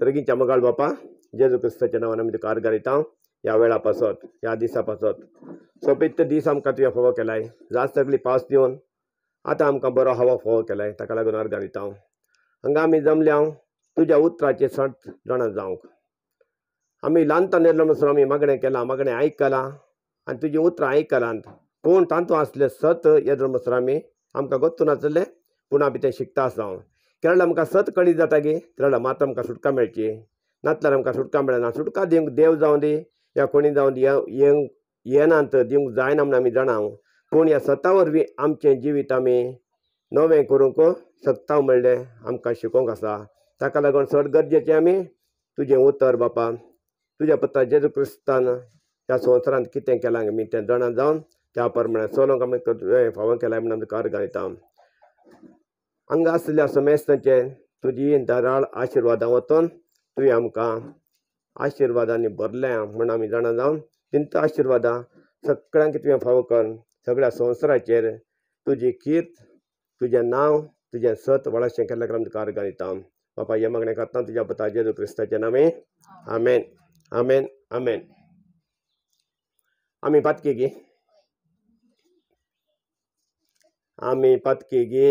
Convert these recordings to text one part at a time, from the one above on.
सर्गींच्या मोगाळ बापा जेजू क्रिस्ताच्या नांवान आमी तुका आर्गार ह्या वेळा पासत ह्या दिसा पासत दीस आमकां तुवें फोव केलाय जास्त सगळी पावस दिवन आतां आमकां बरो हवा फोव केलाय ताका लागून आर्गार हांगा आमी जमल्या हांव तुज्या उतराचे सट जाणां जावंक आमी ल्हानता नेल्लो म्हणसर आमी मागणें केलां मागणें आयकलां आनी तुजीं उतरां आयकलां पूण तांतूं आसले सत येदर आमी आमकां गोत्तू नासले पूण आमी तें शिकता आसा हांव आमकां सत ನಮ್ಗೆ जाता गे केरळा मात आमकां सुटका मेळची नातल्यार आमकां सुटका मेळना सुटका दिवंक देव जावं दी या कोणी जावं दी येंग येना तर दिवंक जायना म्हण आमी जाणा पूण ह्या सत्ता वरवीं आमचें जिवीत आमी नवें करूंक सत्ता म्हणलें आमकां शिकोवंक आसा ताका लागून चड गरजेचें आमी तुजें उतर बापा तुज्या पत्ता जेजू क्रिस्तान ह्या संवसारांत कितें केलां आमी तें जाणा जावन त्या परमाणें चलोवंक आमी फावो केलां म्हणून आमी कार घालता हांगा आसल्या समेस्तांचे तुजी दाराळ आशिर्वादां वतून तुवें आमकां आशिर्वादांनी भरल्या म्हण आमी जाणा जावन तिंता आशिर्वादां सगळ्यांक तुवें फावो कर सगळ्या संवसाराचेर तुजी कीर्त तुजें नांव तुजें सत व्हडशें केल्ले कारण तुका आर्गां दिता बापा हे मागणें करता तुज्या पता जेजू क्रिस्ताचें नामे आमेन आमेन आमेन आमी पातकी गे आमी पातकी गे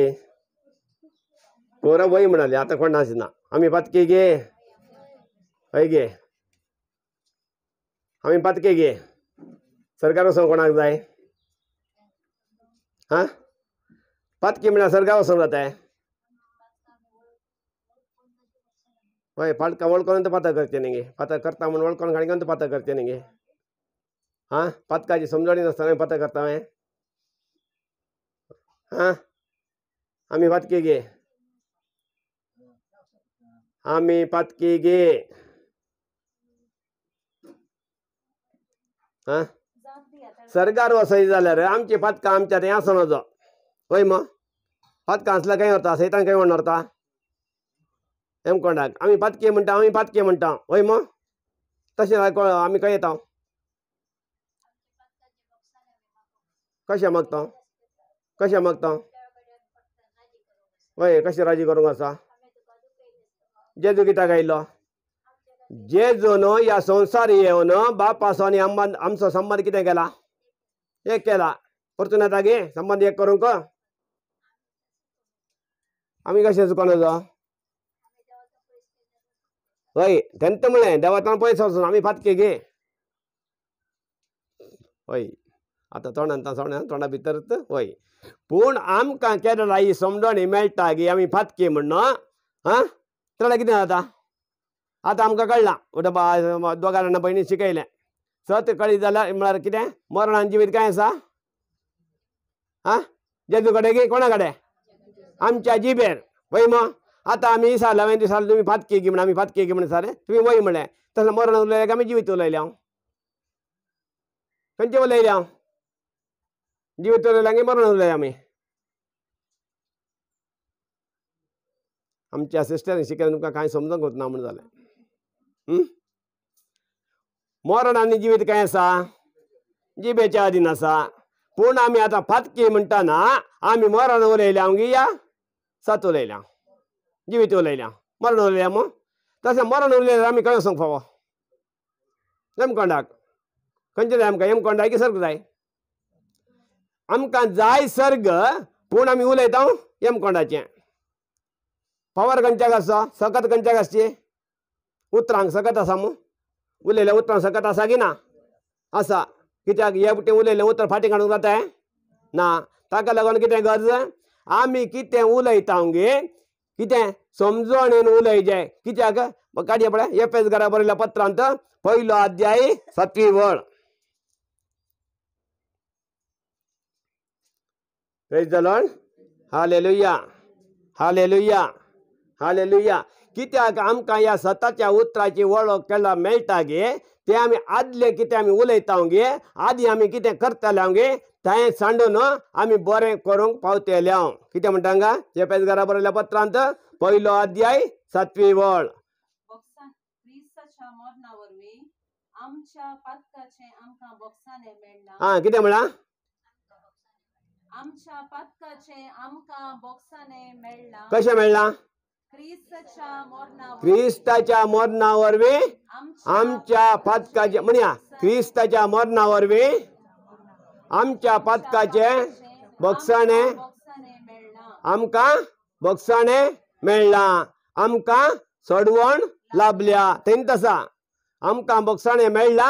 पोरं वय म्हणाले आता कोण ना आम्ही पातके गे हय गे आम्ही पातके गे सरकार वचोंक कोणाक जाय हा पातके म्हणा सरकार जात आहे हय पाटका वळखोन तर पाता करचे न्ही पाता करता म्हण वळखोन खाणी घेवन पाता करचे नगे हा पातकाची समजणी नसताना पाता करता हांवें हा आम्ही पातके गे ಆಮಿ ಪತ್ಕಿಗೆ हा सरकार वसई जाल्यार आमची पथकां आमच्या तें आसन नजो होय मग पथकां आसल्यार काय व्हरता सैतान काय म्हणणार व्हरता एम कोणाक आम्ही पातके म्हणटा आम्ही पातके म्हणटा होय मग तसे आम्ही काय खंय कशा कशें कशा कशें होय कशी राजी करूंक आसा जेजू जेजुगिता जेजू जेजून ह्या संवसार येवन बापा आसा आनी आमचो संबंद कितें केला एक केला परतून येता गे संबंद एक करूंक आमी कशें चुकोन आसा हय तेन्ना म्हणलें देवातान पयस वचून आमी फातके गे हय आतां तोंडान तोंडा तोंडा भितरच हय पूण आमकां केरला ही समजणी मेळटा गे आमी फातके म्हण आं तेन्ना कितें जाता आतां आमकां कळना उठपा दोगां जाणां भयणी शिकयलें सत कळी जाल्यार म्हळ्यार कितें मरणान जिवीत कांय आसा आं जेजू कडेन की कोणा कडेन आमच्या जिबेर वय मग आतां आमी साल हांवें दिसाल तुमी फातकी गी म्हण आमी फातकी गी म्हण सारें तुमी वय म्हळें तसलें मरण उलयलें काय आमी जिवीत उलयलें हांव खंयचें उलयलें हांव जिवीत उलयलें मरण उलयलें आमी आमच्या असिस्टंट अशें तुमकां कांय समजोंक वचना म्हण जालें मरण आनी जिवीत कांय आसा जिबेच्या अधीन आसा पूण आमी आतां फातकी म्हणटाना आमी मरण उलयल्या या सात उलयल्या जिवीत उलयल्या मरण उलयल्या मग तशें मरण उलयलें आमी कळो सांग फावो एम कोंडाक जाय आमकां एम की सर्ग जाय आमकां जाय सर्ग पूण आमी उलयता एम ಪವರ್ ಕಂಚಾಗ सकत ಸಖತ್ ಕಂಚಾಗ उतरांक सकत असा मग उलयले उतरांक सकत असा की ना असा कित्याक एकटें उलयलें उतर फाटी काडूंक जाताय ना ताका लागून कितें गरज आमी कितें उलयता गे कितें समजणेन उलयचे कित्याक काडया पळय एफ एस घरा बरयल्या पत्रांत पयलो अध्याय सातवी वळ हाले लुया हालेलुया लुया हालेलुया कित्याक आमकां ह्या सताच्या उतराची वळख केला मेळटा गे ते आमी आदले कितें आमी उलयता गे आदी आमी कितें करतले गे तांयें सांडून आमी बरें करूंक पावतले हांव कितें म्हणटा हांगा चेपेस घरा बरयल्या पत्रांत पयलो अध्याय सातवी वळ आं कितें म्हणा कशें मेळ्ळां ख्रिस्ताच्या वे आमच्या पातकाचे म्हणया ख्रिस्ताच्या वे आमच्या पातकाचे बक्षणे आमका बक्षणे मेळ्ळां आमका सडवण लाभल्या तेंत तसा आमकां बक्षणे मेळ्ळा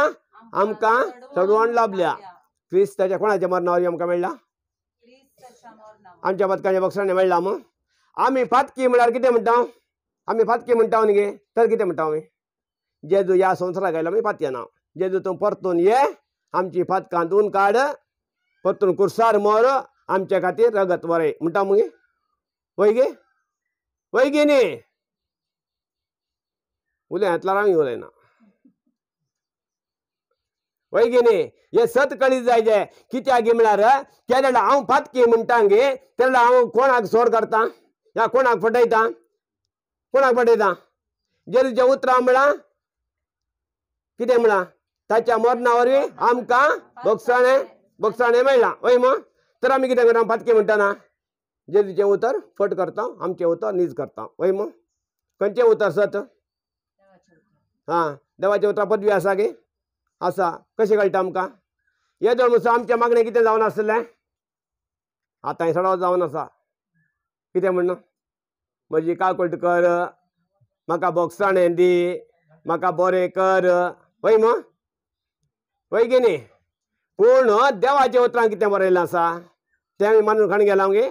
आमकां सडवण लाभल्या ख्रिस्ताच्या कोणाच्या मरणावर आमकां मेळ्ळा आमच्या पथकाचे बक्षणे मेळ्ळा मग आमी फातकी म्हळ्यार कितें म्हणटा आमी फातकी म्हणटा गे म्हणजे? तर कितें म्हणटा आमी जेजू ह्या संवसाराक आयलो आमी म्हणजे फातये ना जेजू तूं परतून ये आमची दोन काड परतून कुर्सार मर आमच्या खातीर रगत वरय म्हणटा मगे वय गे वय गे न्ही उलयतल्यार आमी उलयना वय न्ही हे सत कळीत जाय जे कित्याक म्हळ्यार केन्ना हांव फातकी म्हणटा गे तेन्ना हांव कोणाक सोड करता या कोणाक फटयता कोणाक फटयता गेले जे उतरां म्हणा कितें म्हणा ताच्या मरणा वरवीं आमकां बोगसाणें बोगसाणें मेळ्ळां हय मग तर आमी कितें करता पातकें म्हणटाना तुजें उतर फट करता आमचें उतर नीज करता हय मग खंयचें उतर सत हां देवाचे उतरां पदवी आसा गे आसा कशें कळटा आमकां येदोळ म्हणसर आमच्या मागणें कितें जावन आसलें आतां हें सडो जावन आसा कितें म्हणना म्हजिका कर म्हाका बोक्साणें दी म्हाका बरें कर वय म वय गे न्ही पूण देवाच्या उतरां कितें बरयलां आसा तें आमी मानून खाण गेला मगे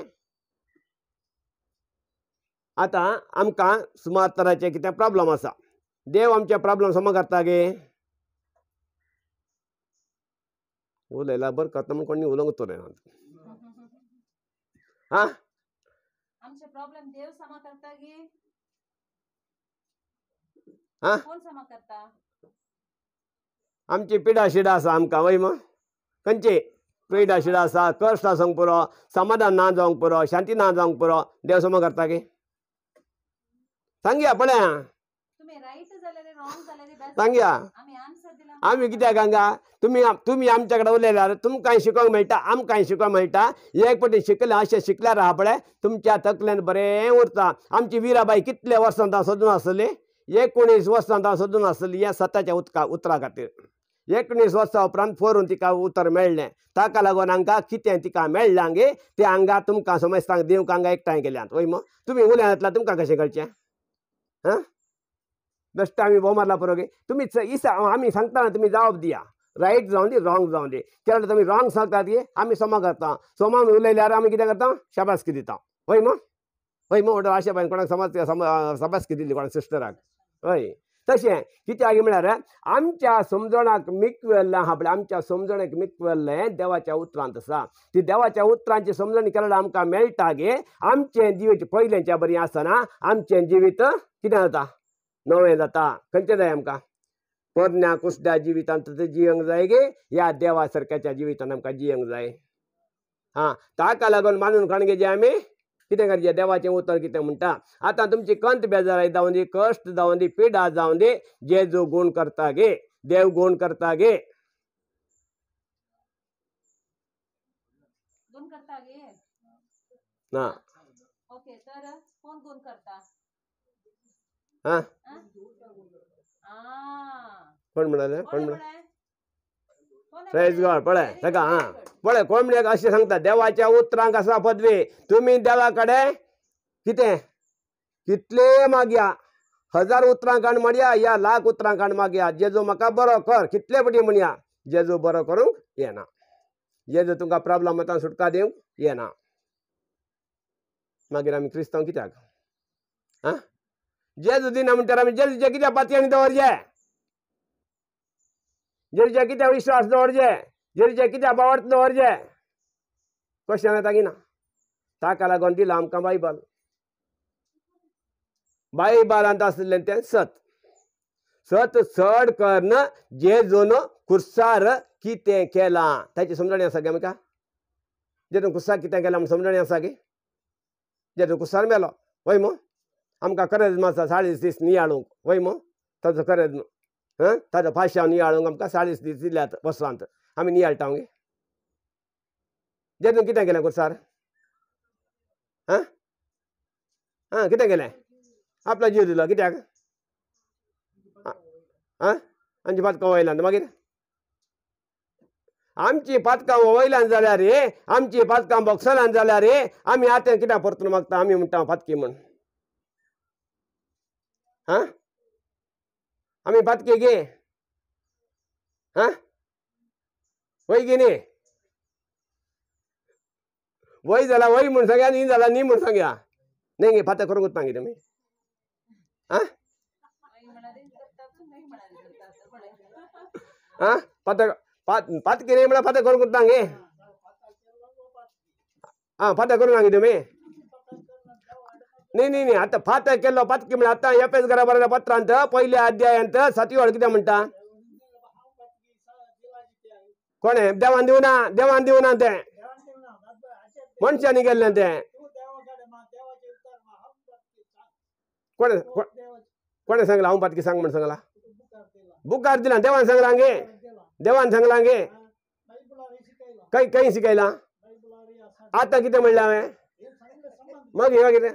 आतां आमकां सुमार तराचे कितें प्रोब्लम आसा देव आमचे प्रोब्लम सम करता गे उलयला बरं करता कोणी उलोवंक उतर आं आमचे प्रॉब्लेम देव समा करता हा कोण समा करता आमची पिडा शिडा आसा आमका वय मा खंयची पिडा शिडा आसा कष्ट आसूंक पुरो समाधान ना जावंक पुरो शांती ना जावंक पुरो देव समा करता की सांगया पळया सांगया आम्ही कित्याक हांगा तुमी तुमी आमच्या कडेन उलयल्यार तुमकां शिकोंक मेळटा आमकांय शिकोंक मेळटा एक पटी शिकलें अशें शिकल्यार आहा पळय तुमच्या तकल्यान बरें उरता आमची विराबाई कितले वर्सां सोदून आसली एकोणीस वर्सां सोदून आसली ह्या सताच्या उदका उतरा खातीर एकोणीस वर्सां उपरांत फोरून तिका उतर मेळ्ळें ताका लागून हांगा कितें तिका मेळ्ळें हांगे ते हांगा तुमकां समज सांग देवकां हांगा एकठांय केल्यात वय मग तुमी येतला तुमकां कशें कळचें आं बेश्ट आम्ही बोमारला परोगे तुम्ही इसा आम्ही सांगताना तुम्ही जबाब दिया राईट जाऊन दी रॉंग जाऊन दी केला तुम्ही रॉंग सांगता ती आम्ही सोमा करता सोमा उलयल्यावर आम्ही कितें करता शाबासकी दिता होय मग हय मग म्हणटा अशा भाई कोणाक समज शाबासकी दिली कोणाक सिस्टराक हय तशें कित्याक म्हळ्यार आमच्या समजणाक मिकवेल्लां हा पळय आमच्या समजणेक मिकवेल्लें देवाच्या उतरांत आसा ती देवाच्या उतरांची समजणी केल्या आमकां मेळटा गे आमचें जिवीत पयलेंच्या बरी आसतना आमचें जिवीत कितें जाता नवे जता खंयचे जाय आमकां पोरण्या कुसड्या जिवितान तशें जियेंक जाय गे ह्या देवा सारक्याच्या जिवितान आमकां जियेंक जाय हाँ, तो आं ताका लागून मानून खणगे जे आमी कितें करचें देवाचें उतर कितें म्हणटा आतां तुमची कंत बेजाराय जावं दी कश्ट जावं दी पिडा जावं दी जे जो गूण करता गे देव गूण करता गे ना हाँ। ओके तर कोण गुण करता हां कोण म्हणाले कोण म्हणाले पळ पळय सका हा पळय कोंबड्याक अशें सांगता देवाच्या उतरांक आसा पदवी तुम्ही देवाकडे कडे कितें कितले मागया हजार उतरां काण म्हणया या लाख उतरां काण मागया जेजू म्हाका बरो कर कितले पटी म्हणया जेजू बरो करूंक येना जेजू तुमकां प्रॉब्लमांतल्यान सुटका दिवंक येना मागीर आमी क्रिस्तांव कित्याक हा jedu di namun teram jedu jeki da patian dorje jedu jeki da विश्वास dorje jedu jeki da bawat dorje question येता की ना ताका लागून दिला आमकां बायबल बायबलांत आसलें तें सत सत चड कर्ण जेजून खुर्सार कितें केलां ताची समजणी आसा गे आमकां जेतून खुर्सार कितें केलां म्हण समजणी आसा गे जेतून खुर्सार मेलो हय मो आमकां करज मात्सा चाळीस दीस नियाळूंक वय मो ताजो करज ताचो ताजो पाशांव नियाळूंक आमकां चाळीस दीस दिल्यात बसवांत आमी नियाळटा गे जेतून कितें केलें गुरसार आं आं कितें केलें आपलो जीव दिलो कित्याक आं आमची पातकां वयल्यान मागीर आमची पातकां वयल्यान जाल्यार रे आमची पातकां बॉक्सरान जाल्यार रे आमी आतां कित्याक परतून मागता आमी म्हणटा पातकी म्हण हाँ हमें बात किए गए हाँ वही की नाही वय झाला वय म्हणून सांगा नी झाला नी म्हणून सांगा नाही गे फाता करून सांगितलं मी हा हा फाता पात पात केले म्हणा फाता करून सांगे हा फाता करून सांगितलं मी नाही आता फात आता फात केलो म्हणजे म्हण आता एस घरा बरोबर पत्रांत पहिल्या अध्याय अंत ಅಂತ वाढ किती म्हणता कोण आहे देवान देऊ ना देवान देऊ ना ते मनशांनी गेले ते कोण कोण सांगला हांव पातकी सांग म्हण सांगला बुकार दिला देवान सांगला गे देवान सांगला गे काही काही शिकायला आता किती म्हणला मग हे कितें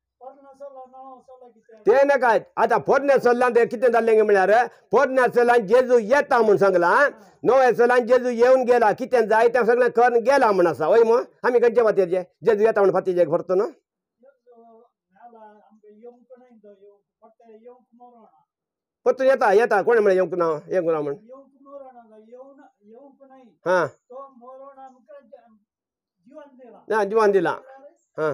तेने काय आता पोरण्या सल्लान ते कितें जाल्लें म्हळ्यार पोरण्या सल्लान जेजू येता म्हणून सांगला नव्या सल्लान जेजू येऊन गेला कितें जाय त्या सगळें करून गेला म्हूण असा हय मग आमी खंयचे फातयेचे जेजू येता म्हण फातयेचे भरतो ना परतून येता येता कोण म्हळ्यार येवंक ना येवंक ना म्हण हा जीवन दिला हा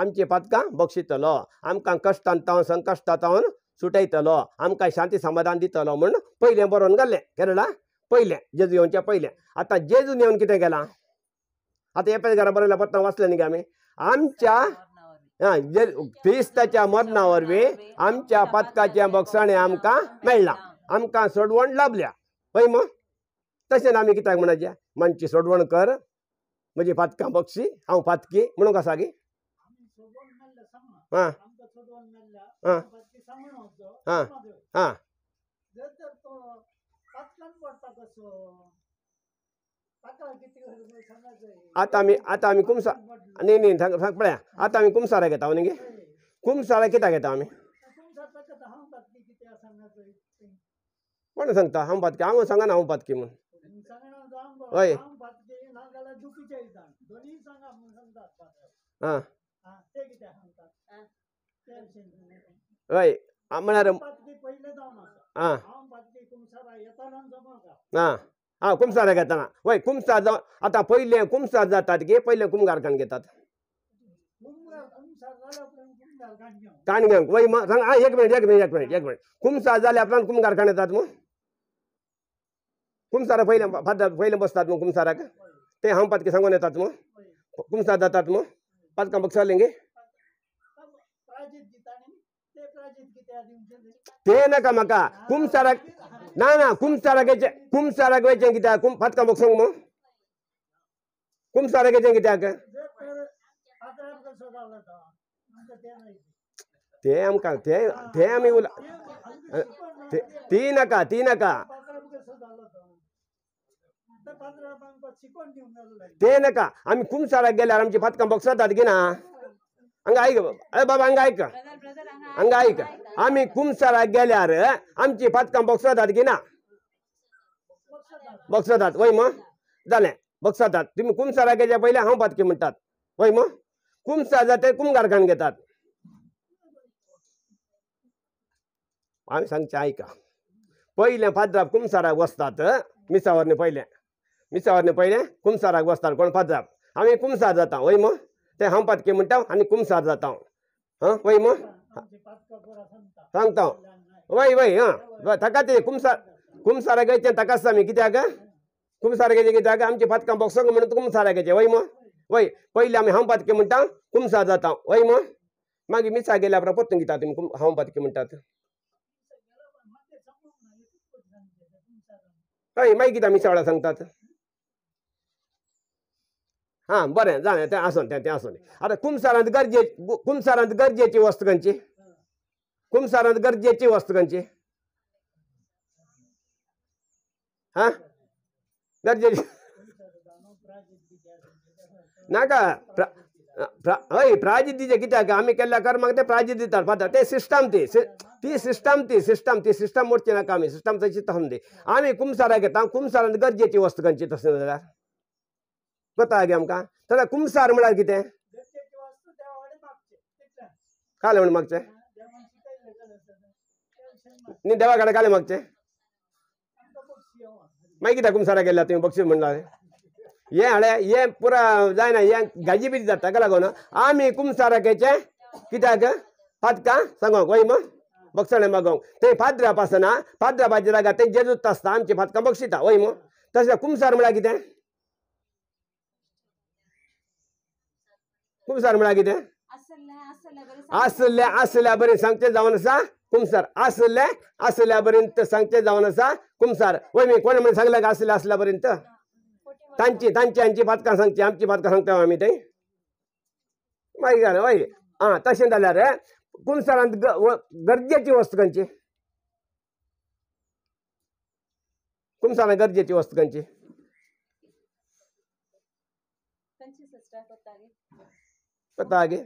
आमचे पदकां बक्षितलो आमकां कश्टांत तावन संकश्टांत सुटयतलो आमकां शांती समाधान दितलो म्हूण पयलें बरोवन गेल्लें केरळा पयलें जेजू येवचें पयलें आतां जेजून येवन कितें केलां आतां एपेज घरा बरयल्या पत्ता वाचले न्ही गे आमी आमच्या क्रिस्ताच्या मरणा वरवीं आमच्या पदकाचें बक्षणें आमकां मेळ्ळां आमकां सोडवण लाभल्या पळय मग तशें आमी कित्याक म्हणचे मनची सोडवण कर म्हजी पातकां बक्षी हांव पातकी म्हणूंक आसा गी Atami atami kumsa ani ni thang thang pala ya. atami kumsa rega tau ni kumsa kita ke tau हय म्हळ्यार आं आं आं कुमसाराक येताना हय कुमसार आतां पयलें कुमसार जातात गे पयलें कुमगारखान घेतात काणग्यांक वय सांग आं एक मिनीट एक मिनीट एक मिनीट एक मिनीट कुमसार जाल्या उपरांत कुमगारखान येतात मग कुमसारा पयले फादर पयले बसतात मग कुमसाराक ते हांव पातके सांगून येतात मग कुमसार जातात मग पातकां बक्षालें गे ते नका म्हाका कुंभ सारा ना ना कुंभ साराकेचे कुंभ साराकेचे कित्याक कुंभ फाटका म्हाका सांग मग कुंभ साराकेचे कित्याक ते आमकां ते ते आमी उला ती नाका ती नाका ते नाका आमी कुंभ गेल्यार आमची फातकां बक्षातात की ना हंगाईक बाबा अरे बाबा हंगाईक ಹಂಗ ಆಯ್ಕ ಹಂಗ आम्ही कुमसारा गेल्यार आमची पातकां बक्षतात की ना बक्षतात वय मग झाले बक्षतात तुम्ही कुमसारा गेल्या पहिले हा पातकी म्हणतात वय मग कुमसा जाते कुमगारखान घेतात सांगचे आयका पहिले फाद्राप कुमसाराक वसतात मिसावरने पयलें मिसावरने पहिल्या कुमसाराक वसतात कोण फाद्राप आम्ही कुमसार जाता वय मग ते हा पातके म्हणटा आणि कुमसार जाता हां वय मग सांगता वय वय हां ताका ते कुमसार कुमसारा गायचे ताका आसता आमी कित्याक कुमसार गायचें कित्याक आमचे पातकां बोक्सोंग म्हणून कुमसारा गायचे वय मग वय पयलीं आमी हा पातके म्हणटा कुमसार जाता वय मग मागीर मिसा गेल्या उपरांत परतून घेता तुमी हांव पातके म्हणटात हय मागीर कितें मिसावळा सांगतात हां बरें जालें ते आसून ते तें आता आतां कुमसारांत गरजे कुमसारांत गरजेची वस्तू खंयची कुमसारांत गरजेची वस्तू खंयची हां गरजेची नाका हय प्राजिद्दीचे कित्याक आमी केल्ल्या कर्माक ते प्राजिद दितात पाता ते सिस्टम ती ती सिस्टम ती सिस्टम ती सिस्टम मोडची नाका आमी सिस्टम तशी तसून ती आमी कुमसारा घेता कुमसारांत गरजेची वस्तू खंयची तशें कोता आमकां थोडा कुमसार म्हळ्यार कितें काले म्हण मागचे न्ही देवा कडेन काले मागचे मागीर कित्याक कुमसारा गेल्ला तुमी बक्षीस म्हणला हे हाडे हे पुरा जायना हे गाजी बीजी जाता ताका लागून आमी कुमसाराकेचे कित्याक फातकां सांगोंक वय मग बक्षणे मागोवंक ते फाद्राप आसना फाद्रापाच्या जागा ते जेजूत आसता आमची फातकां बक्षिता वय मग तशें कुमसार म्हळ्यार कितें कुमसार म्हणा किती असल्या असल्या बरे सांगते जावन असा कुमसार असल्या असल्यापर्यंत सांगते जावन असा कुमसार वय मी कोणा म्हणजे सांगलं का असल्या असल्यापर्यंत तांची तांची आमची पातका सांगते आमची पातका सांगतो आम्ही ते माहिती झालं वाई हा झाल्या जाल्यार कुमसारांत गरजेची वस्तू कांची कुमसारां गरजेची वस्तू कांची पता आगे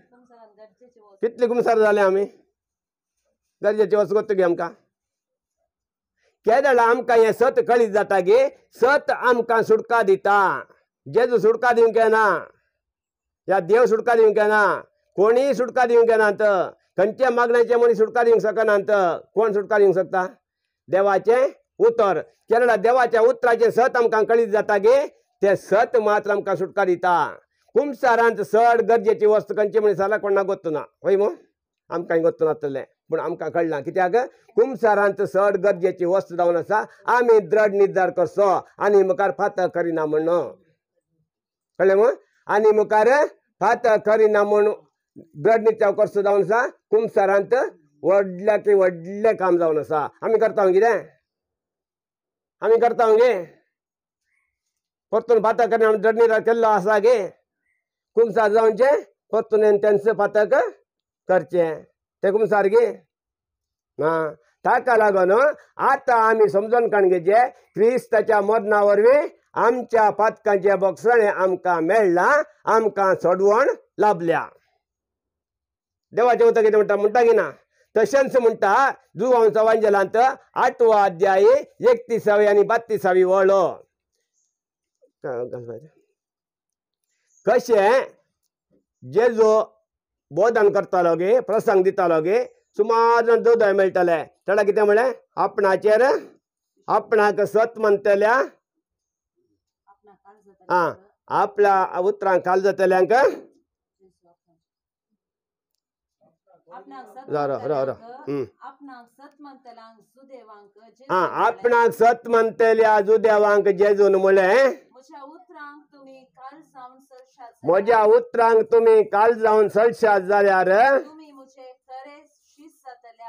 कितले गुमसार झाले आम्ही दर्जाची वसगत गे आमकां केदळा आमकां हे सत कळीत जाता गे सत आमकां सुटका दिता जेजू सुटका दिवंक येना या देव सुटका दिवंक येना कोणीय सुटका दिवंक येनात खंयच्या मागण्याचे मनीस सुटका दिवंक शकनात कोण सुटका दिवंक शकता देवाचे उतर केदळा देवाच्या उत्तराचे सत आमकां कळीत जाता गे ते सत मात्र आमकां सुटका दिता ಕುಂಸಾರ ಅಂತ चड गरजेची वस्त खंयची म्हण दिसाला कोणाक ना हय मू आमकां गोत्तुना आसतलें पूण आमकां कळना कित्याक कुमसारांत चड गरजेची वस्त जावन आसा आमी द्रढ निर्धार करसो आनी मुखार फातर करिना म्हण कळ्ळें मू आनी मुखार फातर करिना म्हण द्रढ निर्धार करचो जावन आसा कुमसारांत व्हडल्या की व्हडलें काम जावन आसा आमी करता कितें आमी करता गे परतून फातर करिना द्रढ निर्धार केल्लो आसा गे जाऊनचे ఉంచే కొత్త నేను టెన్స్ పత్తాక ఖర్చే ತೆಗುಮ್ ಸಾರಿಗೆ हा ताका लागून आता आमी समजून घेचे क्रिस्ताच्या मदना वरवीं आमच्या पातकांचे बक्षणे आमकां मेळ्ळां आमकां सोडवण लाभल्या देवाचें उतर कितें म्हणटा म्हणटा की ना तशेंच म्हणटा जुवांचा वांजेलांत आठवा अध्यायी एकतीसावी आनी बत्तीसावी वळो कशें जेजो बोधन गे प्रसंग गे सुमार दोदोय मेळटले तेणा कितें म्हळें आपणाचेर आपणाक सत म्हणटल्या आं आपल्या उतरांक काल जातल्यांक आपणाक सत म्हणतल्या जुदेवांक जेजून म्हळें म्हज्या उतरांक तुमी कालजावन सडशात जाल्यार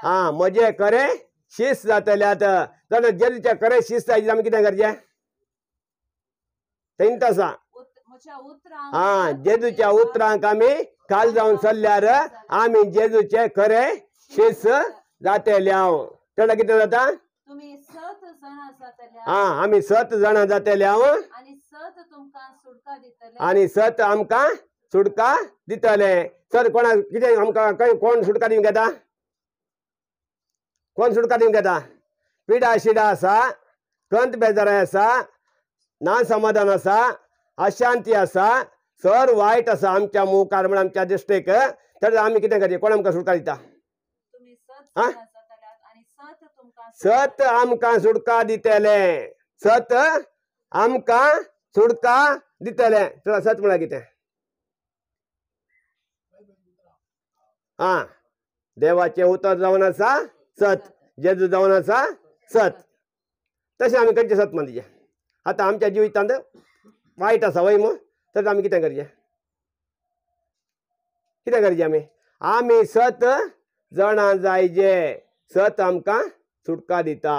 हा म्हजे करे शिस्त जातल्यात आतां जाल्यार करे शिस्त जायची आमी कितें करचें तेंकां सांग हा जेजूच्या उतरांक आमी काल जावन सरल्यार आमी जेजूचे खरे शिस्त जातले हांव तेन्ना कितें जाता हा आमी सत जाणां जातले आणि सत आमका सुटका दितले सर कोणाक कितें आमकां कोण सुटका दिवंक घेता कोण सुटका दिवंक घेता पिडा शिडा असा कंत बेजाराय असा ना समाधान असा अशांती असा सर वायट असा आमच्या मुखार म्हण आमच्या दिश्टेक तर आम्ही किती करचें कोण आमकां सुटका दिता सत आमकां सुटका दितले सत आमका सुटका दितले तुला सत म्हणा कितें आं देवाचें उतर जावन आसा सत जज जावन आसा सत तशें आमी करचें सत म्हणजे आतां आमच्या जिवितांत वायट आसा वय मग तर आम्ही किती करजे कितें करजे आम्ही आमी सत जाणां जायजे सत आमकां सुटका दिता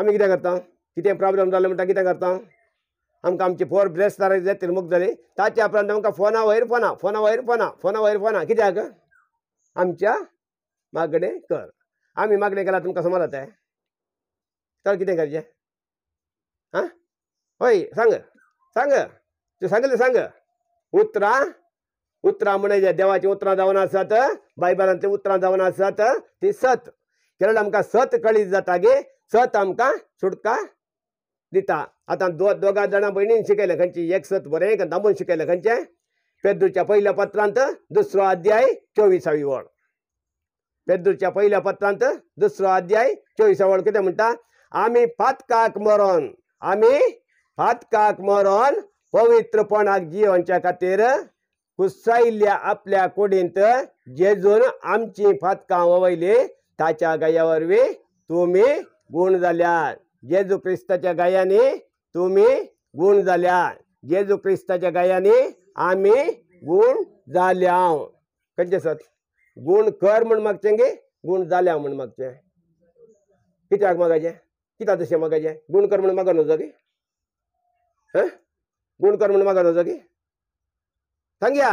आम्ही कितें करता कितें प्रॉब्लम जालो म्हणटा कितें करता आमकां आमचे फोर ब्रेस्ट जाय जाल्यार तिरमूक जाली ताचे उपरांत आमकां फोना वयर फोना फोना वयर फोना फोना वयर फोना कित्याक आमच्या मागणे कर आमी मागणे केला तुमकां समज जाता तर कितें करचें आं हय सांग सांग तूं सांगलें सांग उतरां उतरां म्हणजे देवाचीं उतरां जावन आसात बायबलांचीं उतरां जावन आसात तीं सत केन्ना आमकां सत कळीत जाता गे सत आमकां सुटका दिता आतां दो दोगा जाणां भयणीन शिकयलें खंयची एक सत बरें दामून शिकयलें खंयचें पेद्रूच्या पयल्या पत्रांत दुसरो अध्याय चोविसावी वळ पेद्रूच्या पयल्या पत्रांत दुसरो अध्याय चोवीसा वळ कितें म्हणटा आमी फातकाक मरोन आमी फातकाक मरोन पवित्रपणाक जिवनच्या खातीर कुसायिल्ल्या आपल्या कुडींत जेजून आमची फातकां ववयली ताच्या गया वरवीं तुमी गूण जाल्यात जेजू ख्रिस्ताच्या गायाने तुम्ही गुण झाल्या जेजू ख्रिस्ताच्या गायाने आम्ही गुण झाल्या खंयचे सर गुण कर म्हण मागचे गे गुण झाल्या म्हण मागचे कित्याक मागायचे किती तशें मागायचे गुण कर म्हण मागा नजो गे गुण कर म्हण मागा नजो गे सांग्या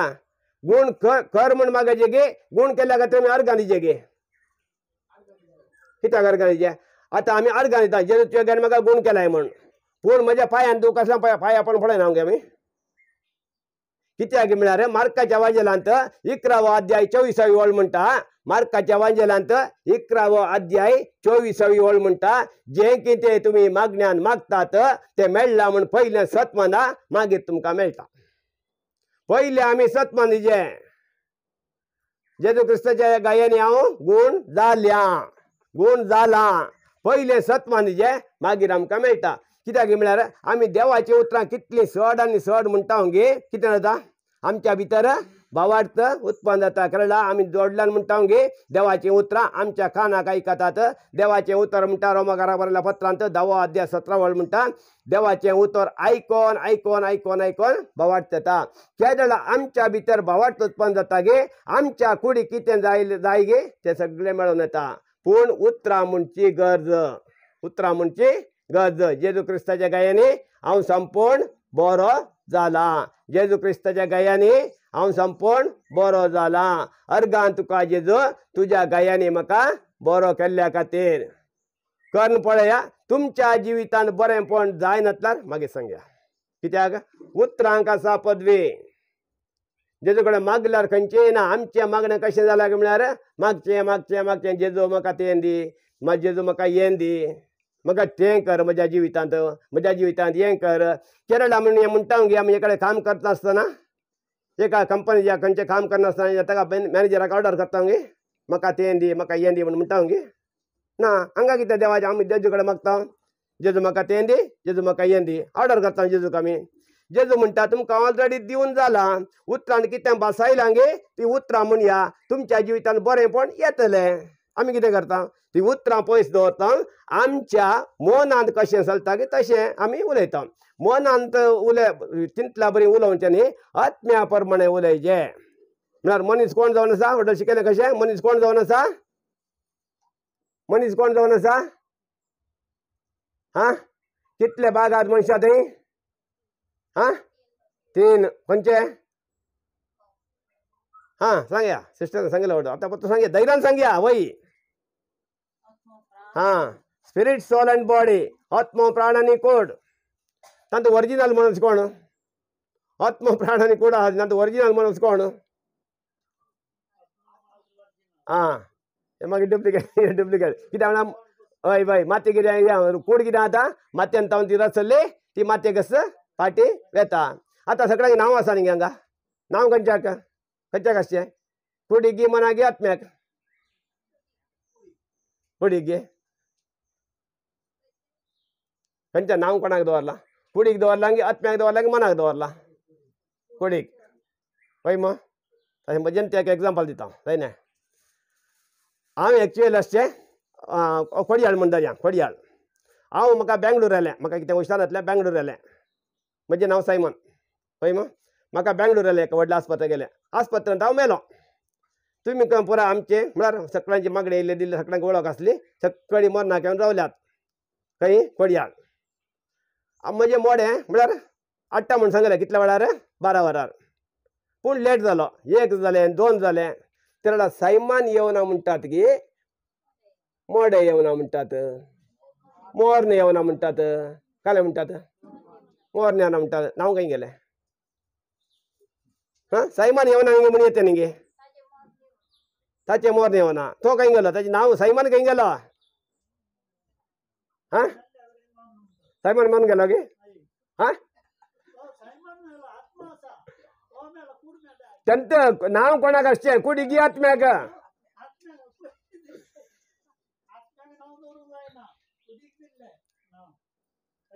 गुण कर कर मागायचे गे गुण केल्या का तुम्ही अर्घानीचे गे कित्याक अर्घानीचे आता आम्ही आर्ग घालता जेणे तुज्या म्हाका गुण केलाय म्हणून पूण म्हज्या पाय तूं कसला पाय पाय आपण नाव ना किती आगे म्हळ्यार मार्काच्या वाजेलांत इकरावो अध्याय चोविसावी ओळ म्हणटा मार्काच्या वाजेलांत इकरावो अध्याय चोवीसावी ओळ म्हणता जे किती तुम्ही मागण्यान मागतात ते मेळला म्हणून पहिले सत्मना मागे तुमका मेळटा पहिले आम्ही सत्मान दिजे जेजू क्रिस्ताच्या गायनी हांव गुण जाल्या गुण जाला पयलें जे मागीर आमकां मेळटा कित्याक म्हळ्यार आमी देवाची उतरां कितली सड आनी सड म्हणटा गे कितें जाता आमच्या भितर भावार्थ उत्पन्न जाता कळला आमी जोडल्यान म्हणटा गे देवाचीं उतरां आमच्या कानाक आयकतात देवाचें उतर म्हणटा रोमकारा बरल्या पत्रांत दावो अध्याय सत्रावळ म्हणटा देवाचें उतर आयकोन आयकोन आयकोन आयकोन भावार्थ जाता केदळा आमच्या भितर भावार्थ उत्पन्न जाता गे आमच्या कुडी कितें जाय जाय गे तें सगळें मेळोवन येता पूर्ण उतरा म्हणजे गरज उतरा म्हणजे गरज जेजू क्रिस्ताच्या गायाने हांव संपूर्ण बरो झाला जेजू ख्रिस्ताच्या गायाने हांव संपूर्ण बरो झाला अर्गान तुका जेजू तुझ्या गायाने म्हाका बरो केल्ल्या खातीर कर्ण पळया तुमच्या जिवितान बरेंपण जाय नसल्यार मागीर सांगया कित्याक उतरांक आसा पदवी जेजू कडे मागल्यावर खंयचे ना आमच्या मागण्या कशें जालां काय म्हळ्यार मागचें मागचें मागचें जेजू म्हाका तें दी म्हाका जेजू म्हाका ये दी म्हाका तें कर म्हज्या जिवितांत म्हज्या जिवितांत हें कर केरळा म्हणून हें म्हणटा गे आमी काम करता आसतना एका कंपनीच्या खंयचें काम करनासतना मॅनेजराक ऑर्डर करता गे म्हाका तें दी म्हाका हें दी म्हण म्हणटा गे ना हांगा कितें देवाचें आमी जेजू कडेन मागता जेजू म्हाका तें दी जेजू म्हाका हें दी ऑर्डर करता जेजूक आमी जेजू म्हणटा तुमकां ऑलरेडी दिवन जाला उतरान कितें गे ती उतरां म्हणया तुमच्या जिवितान बरेंपण येतले आमी कितें करता ती उतरां पयस दवरता आमच्या मनांत कशें चलता की तशें आमी उलयता मनांत उलय चिंतला बरी उलोवचें न्ही आत्म्या प्रमाणे उलयचें म्हळ्यार मनीस कोण जावन आसा हॉटेल शिकयलें कशें मनीस कोण जावन आसा मनीस कोण जावन आसा हा कितले बागात मनशां थंय ಹೀನ್ ಪಂಚೆ ಹಾ ಸಂಗ ಸಿಸ್ಟರ್ ಸಂಗಲ್ಲ ಹೊಡ್ ಅರ್ಥ ಪತ್ತು ಸಂಗ ಧೈರ್ಯ ಸಂಗ ವೈ ಹಾ ಸ್ಪಿರಿಟ್ ಸೋಲ್ ಅಂಡ್ ಬಾಡಿ ಆತ್ಮ ಪ್ರಾಣನಿ ಕೋಡ್ ನಂದು ಒರಿಜಿನಲ್ ಮನಸ್ಕೋಣ ಆತ್ಮ ಪ್ರಾಣನಿ ಕೂಡ ನಂದು ಒರಿಜಿನಲ್ ಮನಸ್ಕೋಣ ಹಾ ಎಮ್ಮ ಡೂಪ್ಲಿಕೇಟ್ ಡೂಪ್ಲಿಕೇಟ್ ಇದು ಅವ್ ಬೈ ಮತ್ತೆ ಗಿಡ ಕೂಡ ಗಿಡ ಆತ ಮತ್ತೆ ಅಂತ ಒಂದು ಈ ಮತ್ತೆ ಗಸ್ ಪಾಟಿ ವೇತ ಆತ ಸಕಳಾಗಿ ನಾವು ಅಸ ನಿಂಗೆ ಹಂಗ ನಾವು ಗಂಜಾಕ ಗಂಜಾಕ ಅಷ್ಟೇ ಹುಡುಗಿ ಮನಾಗಿ ಆತ್ಮ್ಯಾಕ ಹುಡುಗಿ ಗಂಜ ನಾವು ಕಣಾಗ್ದವಲ್ಲ ಹುಡುಗಿ ದೋರ್ಲ ಹಂಗೆ ಆತ್ಮ್ಯಾಗ ದೋರ್ಲ ಹಂಗೆ ಮನಾಗ ದೋರ್ಲ ಹುಡುಗಿ ಒಯ್ಮ ಅದೇ ಯಾಕೆ ಎಕ್ಸಾಂಪಲ್ ಸೈನೆ ಅಷ್ಟೇ ಕೊಡಿಯಾಳ್ ಮುಂಡಾಳ್ಯಾನ್ ಕೊಡಿಯಾಳ್ ಹಾंव म्हाका बेंगलोर आयलें म्हाका कितें उश्टान म्हणजे नाव सायमन पळय म्हाका आले एका वडला आस्पत्रा गेले आस्पत्रांत हा मेलो तुम्ही पुरा आमचे म्हणजे सकाळची मागणी येयल्ली दिल्ली सगळ्यांक वळख आसली सकाळी मरणा घेऊन रावल्यात काही कोडयात म्हजें मोडे म्हणजे आडटा म्हणून सांगले कितल्या वेळार बारा वरार पूण लेट झालो एक झाले दोन झाले तेन्ना सैमान येवना म्हणतात की मोडे येवना म्हणतात मोर्न येवना म्हणतात काय म्हणतात ಮೂವರ್ ಜ್ಞಾನ ಉಂಟ ನಾವು ಕೈಗೆಲ್ಲ ಹಾ ಸೈಮಾನ್ ಯವನ ಹಿಂಗೆ ಮುನಿಯತ್ತೆ ನಿಂಗೆ ತಾಚೆ ಮೂರನೇ ಅವನ ತೋ ಕೈಂಗಲ್ಲ ತಾಚೆ ನಾವು ಸೈಮಾನ್ ಕೈಂಗಲ್ಲ ಹಾ ಸೈಮಾನ್ ಮನ್ಗಲ್ಲಗೆ ಹಾ ಚಂತ ನಾವು ಕೊಣಾಗ ಅಷ್ಟೇ ಕೂಡಿಗಿ ಆತ್ಮ್ಯಾಗ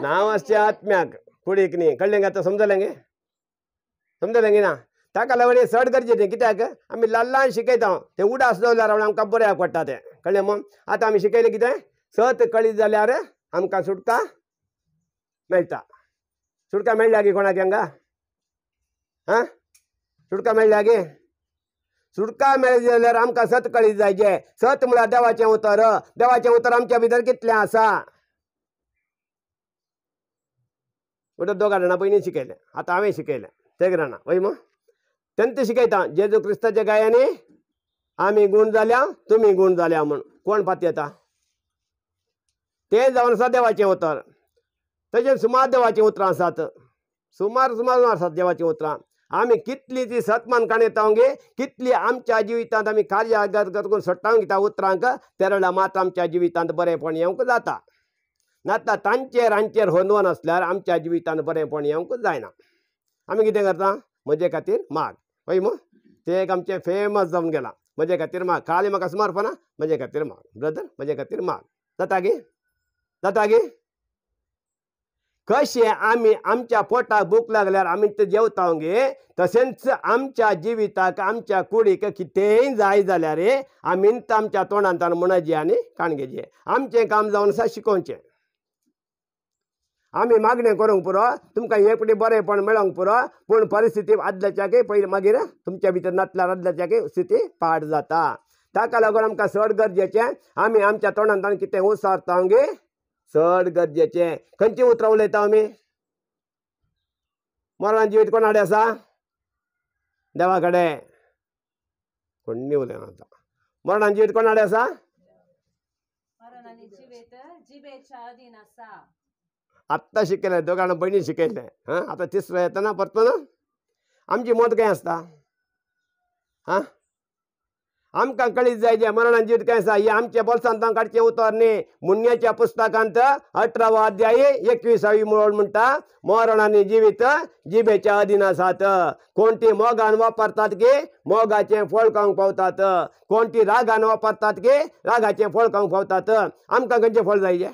एक नाही कळले आता ಕಳ್ಳಂಗೆ ಆತ ಸಮಜಲಂಗೆ समजलें ना ताका लागून सड चड गरजेचें कित्याक आमी ल्हान शिकयता तें उडा दवरल्यार म्हणून आमकां बऱ्याक पडटा तें कळ्ळें मग आतां आमी शिकयलें कितें सत कळी जाल्यार आमकां सुटका मेळटा सुटका मेळ्ळ्या गे कोणाक हांगा आं सुटका मेळ्ळ्या गे सुटका मेळ्ळी जाल्यार आमकां सत कळी जायचे सत म्हळ्यार देवाचें उतर देवाचें उतर आमच्या भितर कितलें आसा गोटे दोगा जाणां पयलीं आता आतां हांवें शिकयलें तेग जाणां मग तेन्ना ते जेजू ख्रिस्ताच्या गायांनी आमी गूण झाल्या तुम्ही गूण झाल्या म्हणून कोण पात येता ते जाऊन असा देवाचे उतर तशेंच सुमार देवाचीं उतरां असतात सुमार सुमार असतात देवाचे उतरां आमी कितली ती सत्मान येता गे कितली आमच्या जिवितांत आमी कार्य करून त्या घेता उतरांक तेरळा मात आमच्या जिवितांत बरेंपण येवंक जाता नाता तांचेर रांचेर होंदवण आसल्यार आमच्या जिवितान बरेंपण येवंक जायना आमी कितें करता म्हजे खातीर माग पय मग तें एक आमचें फेमस जावन गेलां म्हजे खातीर माग काली म्हाका स्मारपना म्हजे खातीर माग ब्रदर म्हजे खातीर माग जाता गे जाता गे कशें आमी आमच्या पोटाक भूक लागल्यार आमी ते जेवता गे तशेंच आमच्या जिविताक आमच्या कुडीक कितेंय जाय जाल्यार आमी आमच्या तोंडांतान म्हणजे आनी काणगेचें आमचें काम जावन आसा शिकोवचें आमी मागणे करूंक पुरो तुमकां हे फुडें बरेंपण मेळोंक पुरो पूण परिस्थिती आदल्याच्याकय पयली मागीर तुमच्या भितर नातल्यार आदल्याच्याकय स्थिती पाड जाता ताका लागून आमकां चड गरजेचें आमी आमच्या तोंडांतल्यान कितें उसारता आमगे चड गरजेचें खंयचीं उतरां उलयता आमी मरण जिवीत कोणा कडेन आसा देवा कडेन कोणी उलयना आतां मरणान जिवीत कोणा कडेन आसा आत्ता शिकले दोगांना बहिणी शिकले हां येतं तिसरो परतो ना आमची मत काय आसता हा आमकां कळीत जाय जे जीत काय असता हे आमच्या बोल्सांत काढचे उतर न्ही मुन्याच्या पुस्तकांत अठरावो अध्यायी एकविसावी मळ म्हणटा मरण जिवीत जिबेच्या अधीन आसात कोणती मोगान वापरतात की मोगाचें फळकावंक पावतात कोणती रागान वापरतात की रागाचें खावंक पावतात आमकां कंचे फळ जाय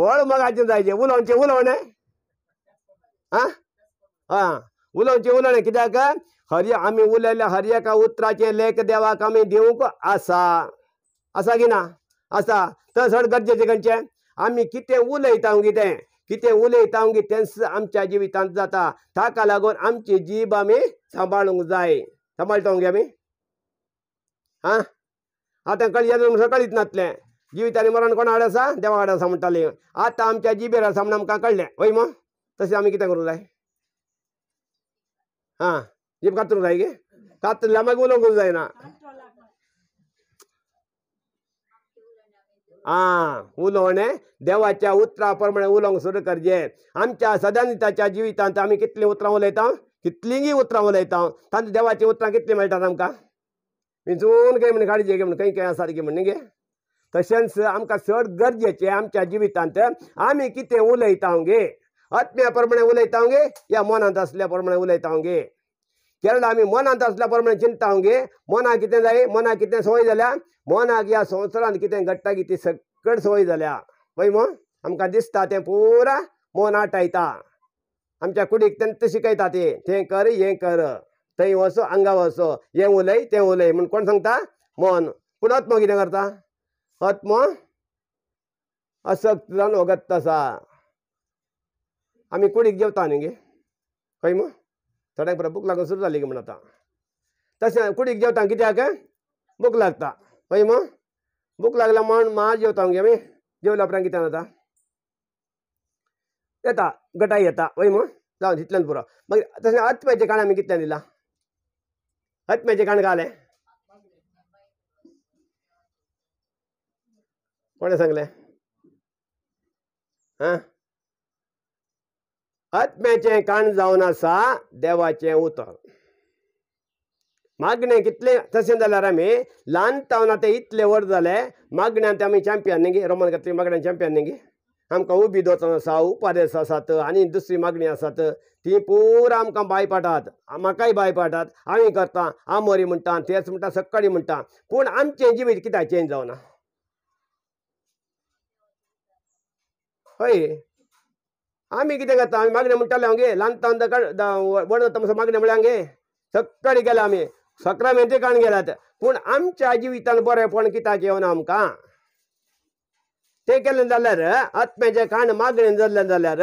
फळ मग आजून जायचे उलवणचे उलवणे हा हा उलवणचे उलवणे कित्याक आम्ही आम्ही उलयल्या हरियाका उतराचे लेख देवाक आम्ही देऊक आसा असा की ना आसा तर चड गरजेचे खंयचे आम्ही कितें उलयता कितें कितें उलयता तेंच आमच्या जिवितांत जाता ताका लागून आमची जीब आमी सांबाळूंक जाय सांबाळटा आमी आं आता कळया कळीत नातलें जीवित मरण कोणा आसा देवा हाड आसा म्हणटाले आतां आसा म्हणून आमकां कळ्ळें हय मो तशें आमी कितें करूंक जीब कातरूंक जाय गे कातरल्या मागीर हाँ, उलोवंक जायना आं उलोवणें देवाच्या उतरा प्रमाणे उलोवंक सुरू करचें आमच्या सदानिताच्या जिवितांत आमी कितलीं उतरां उलयता कितलींगी उतरां उलयता तांच्या देवाचीं उतरां कितलीं मेळटात आमकां विंचून गे म्हण काडचे गे म्हण गे म्हण गे तशेंच आमकां चड गरजेचें आमच्या जिवितांत आमी कितें उलयता गे आत्म्या प्रमाणे उलयता गे या मनांत आसल्या प्रमाणे उलयता गे केन्ना आमी मनांत आसल्या प्रमाणे चिंता गे मनाक कितें जाय मनाक कितें संवय जाल्या मनाक ह्या संवसारांत कितें घडटा की ती सगळ सवय जाल्या पय मो आमकां दिसता तें पुरा मन आटायता आमच्या कुडीक तेंत शिकयता ते तें कर हें कर थंय वसो हांगा वसो हें उलय तें उलय म्हूण कोण सांगता मन पूण आत्मा कितें करता ಆತ್ಮ ಅಸಕ್ತದನ್ನು वगत तसा आम्ही कुडीक जेवता न्ही गे खंय मग थोड्यांक बरं भूक लागून सुरू जाली गे आतां तशें कुडीक जेवता कित्याक भूक लागता खंय मग भूक लागला म्हण मा जेवता गे आमी जेवल्या उपरांत कित्यान जाता येता गटाई येता हय मग जावन तितल्यान पुरो मागीर तशें आत्म्याचें काण आमी कितल्यान दिलां आत्म्याचें काण घालें कोण सांगले आत्म्याचे काण जावन आसा देवाचे उतर मागणें कितलें तशें जाल्यार आमी ल्हानतावना ते इतले व्हड जाले मागण्यांत आमी चॅम्पियन न्ही रोमन कॅथलीक मागण्या चॅम्पियन न्ही आमकां उबी दोतन आसा उपादेस आसात आनी दुसरी मागणी आसात ती पूर आमकां पाटात म्हाकाय बायपाटात आम्ही करता आमोरी म्हणटा तेच म्हणटा सक्कडी म्हणटा पूण आमचें जिवीत किती चेंज जावना हय आम्ही कितें करता आमी मागणें म्हणटाले हांगे लांता वडो तमसो मागणें म्हळ्यार हांगे सकाळी गेला आमी सकाळी मेहनती काण गेल्यात पूण आमच्या जिवितान बरेंपण कित्याक येवना आमकां ते केलें जाल्यार आत्म्याचें खाण मागणें जाल्लें जाल्यार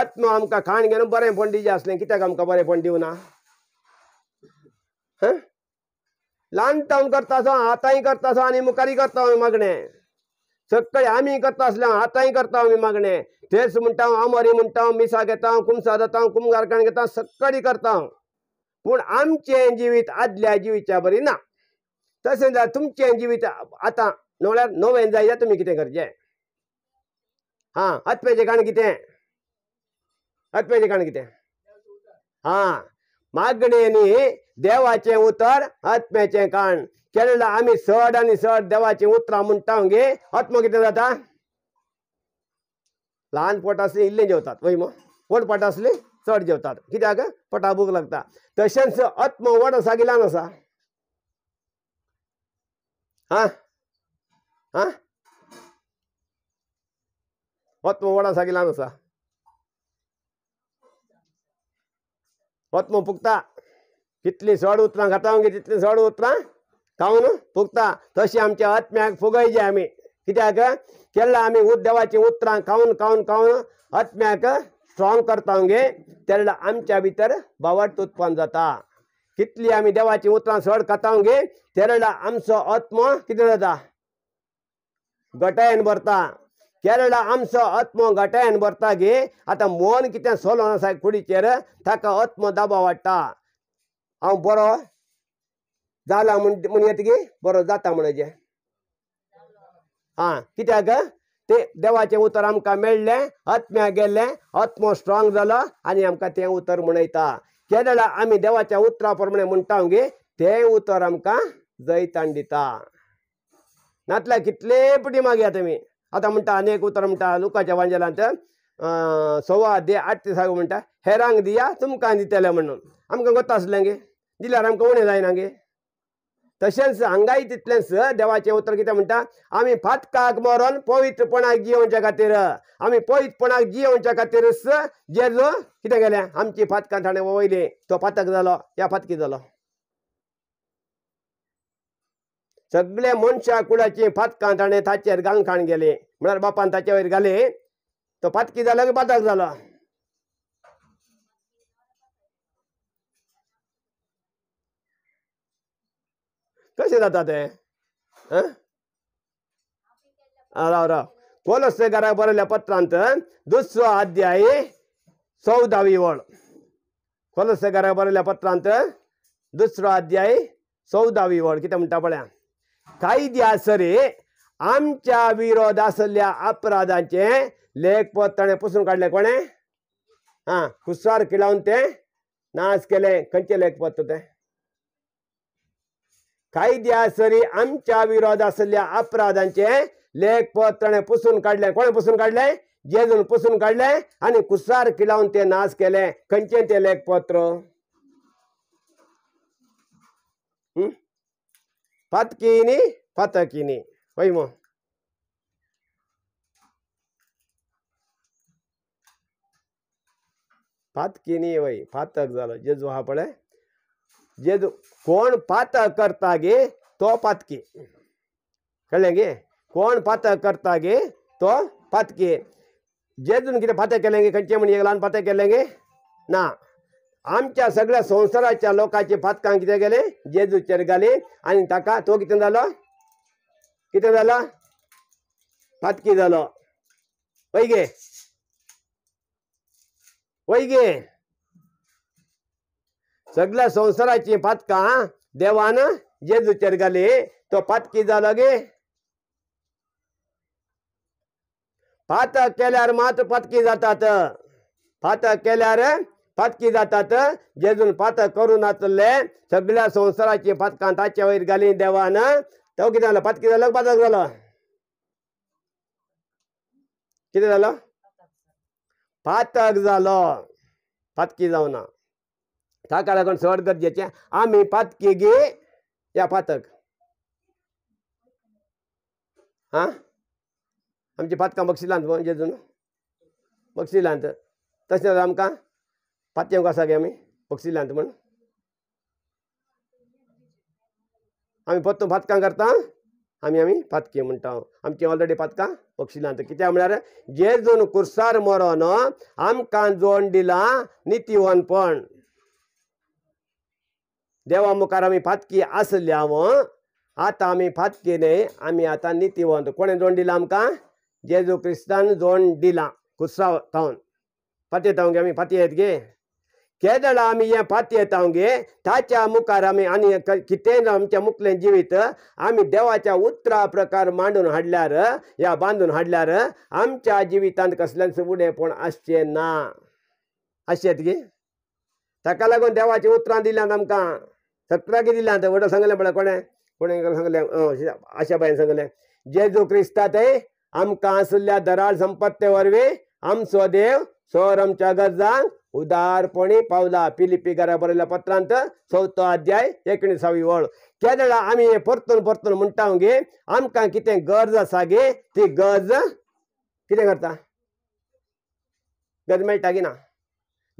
आत्म आमकां खाण घेवन बरेंपण दिजें आसलें कित्याक आमकां बरेंपण दिवना ल्हानतावन करता आतांय करता आसा आनी मुखारी करता मागणें सकाळी आम्ही करता असल्या आतांय करता आम्ही मागणे तेच म्हणटा आमरी म्हणटा मिसा घेता कुमसा जाता कुमगारखण घेता सकाळी करता पण आमचें जिवीत आदल्या जिवीच्या बरी ना तसे जा तुमचें जिवीत आता म्हळ्यार नवें जाय तुम्ही तुमी कितें करचें हां आत्म्याचे काण कितें आत्म्याचे काण कितें हां मागणे न्ही देवाचें उतर आत्म्याचे काण केलेला आम्ही सड आणि सड देवाचे उतरा म्हणता गे आत्मा कितें किती जाता लहान पोट असले इल्ले जेवतात वय मग पोट पाट असले चड जेवतात कित्याक पोटा भूक लागता तशेंच आत्म व्हड आसा गिलान आसा हा हा आत्म व्हड आसा गिलान आसा आत्म पुगता कितली सड उतरां खाता तितली सड उतरां काहून फुगता तशी आमच्या आत्म्याक फुगयचे आम्ही कित्याक केला आम्ही देवाची उतरां खाऊन खाऊन खाऊन आत्म्याक स्ट्रॉंग करता गे त्याला आमच्या भीतर बावट उत्पन्न जाता कितली आम्ही देवाची उतरां सड करता गे त्याला आमचो आत्म किती जाता गटायन भरता केरळा आमचो आत्म गटायन भरता गे आता मन कितें सोलो आसा कुडीचेर ताका आत्म दाबो वाडटा हांव बरो जाला म्हण म्हण येत गे बरो जाता म्हणायचे हा कित्याक ते देवाचे उतर आमकां मेळ्ळें आत्म्या गेले आत्मो स्ट्रॉंग जालो आनी आमकां तें उतर म्हणयता केन्ना जाल्यार आमी देवाच्या उतरा प्रमाणे म्हणटा गे ते उतर आमकां जैतान दिता नातल्या कितले पटी मागया तुम्ही आतां म्हणटा अनेक उतर म्हणटा लोकांच्या वांजेलांत सव्वा दे आठ दिसाक म्हणटा हेरांक दिया तुमकां दितले म्हणून आमकां गोता आसलें गे दिल्यार आमकां उणें जायना गे तशेंच हांगाय तितलेंच देवाचें उतर कितें म्हणटा आमी फातकाक मरोन पवित्रपणाक जियोवच्या खातीर आमी पवित्रपणाक जियोवच्या खातीरच जेजो कितें गेले आमची फातकां ताणें वयली तो फातक जालो या फातकी जालो सगळे मनशा कुडाची फातकां ताणें ताचेर गांगखाण गेली म्हळ्यार बापान ताचे वयर घाली तो फातकी जालो की फातक जालो कसे जातात ते राव राव कोलस्तेकारा बरयल्या पत्रांत दुसरो अध्याय चौदावी वळ कोलस्तेकारा बरयल्या पत्रांत दुसरो अध्याय चौदावी वळ कितें म्हणटा पळया कायद्या सरी आमच्या विरोध आसल्या अपराधांचे लेखपत ताणें पुसून काडलें कोणें हां खुस्वार किळावन ते नाच केले खंयचे लेखपत ते कायद्यासरी आमच्या विरोध असल्या अपराधांचे लेख पुसून काढले कोणें पुसून काढले जेजून पुसून काढले आणि कुसार किलावून ते नाश केले खंचे ते लेख पत्र पातकिनी फातकिनी होय मग पातकिनी वय पातक झालं जेजू हा पळे यदि कोण पातळ करता गे तो पातके कळ्ळें कोण पात करता गे तो पातके जेजून कितें पात केलें गे खे म्हणजे एक ल्हान केले गे ना आमच्या सगळ्या संसाराच्या लोकांचे पातकां कितें केलें जेजूचेर घालें आनी ताका तो कितें जालो कितें जालो पातकी जालो वैगे गे गे सगळ्या संसाराची पातकां देवान जेजूचेर घाली तो पातकी जालो गे पातक केल्यार मात पातकी जातात पातक केल्यार पातकी जातात जेजून पातक करून नाचले सगळ्या संसाराची पातकां ताच्या वयर घाली देवान तो कितें जालो पातकी जालो पातक जालो कितें जालो फातक जालो फातकी जावना ताका लागून चड गरजेचें आमी पातके गे या पातक आं आमची पातकां बक्षिलांत बक्षी बक्षिलांत तशें जाल्यार आमकां पातयेवंक आसा गे आमी बक्षिलांत म्हण आमी पत्तो पातकां करता आमी आमी पातके म्हणटा आमची ऑलरेडी पातकां बक्षिलांत कित्याक म्हळ्यार जून कुर्सार मरोन आमकां जोण दिलां पण देवा मुखार आम्ही फातकी हांव आतां आमी फातकी न्हय आमी आतां नितीवंत कोणें जोण दिला आमकां जेजू क्रिस्तान जोण दिला कुत्साव थावन फातये गे आमी फाती येत गे केदळा आमी फाती फातये गे ताच्या मुखार आमी आनी कितें आमच्या मुखलें जिवीत आमी देवाच्या उतरा प्रकार मांडून हाडल्यार या बांदून हाडल्यार आमच्या जिवितांत कसल्याच पण आसचें ना अशें गे ताका लागून देवाची उतरां दिल्यात आमकां सतराक दिला आता वडा सांगलें म्हणल्यार कोणें कोणें सांगलें आशा बायन सांगलें जे जो क्रिस्ता थंय आमकां आसल्या दराळ संपत्ते वरवीं आमचो देव सोर आमच्या गरजांक उदारपणी पावला घरा बरयल्या पत्रांत चवथो अध्याय एकोणिसावी वळ केदळा आमी हें परतून परतून म्हणटा गे आमकां कितें गरज आसा गे ती गरज कितें करता गरज मेळटा की ना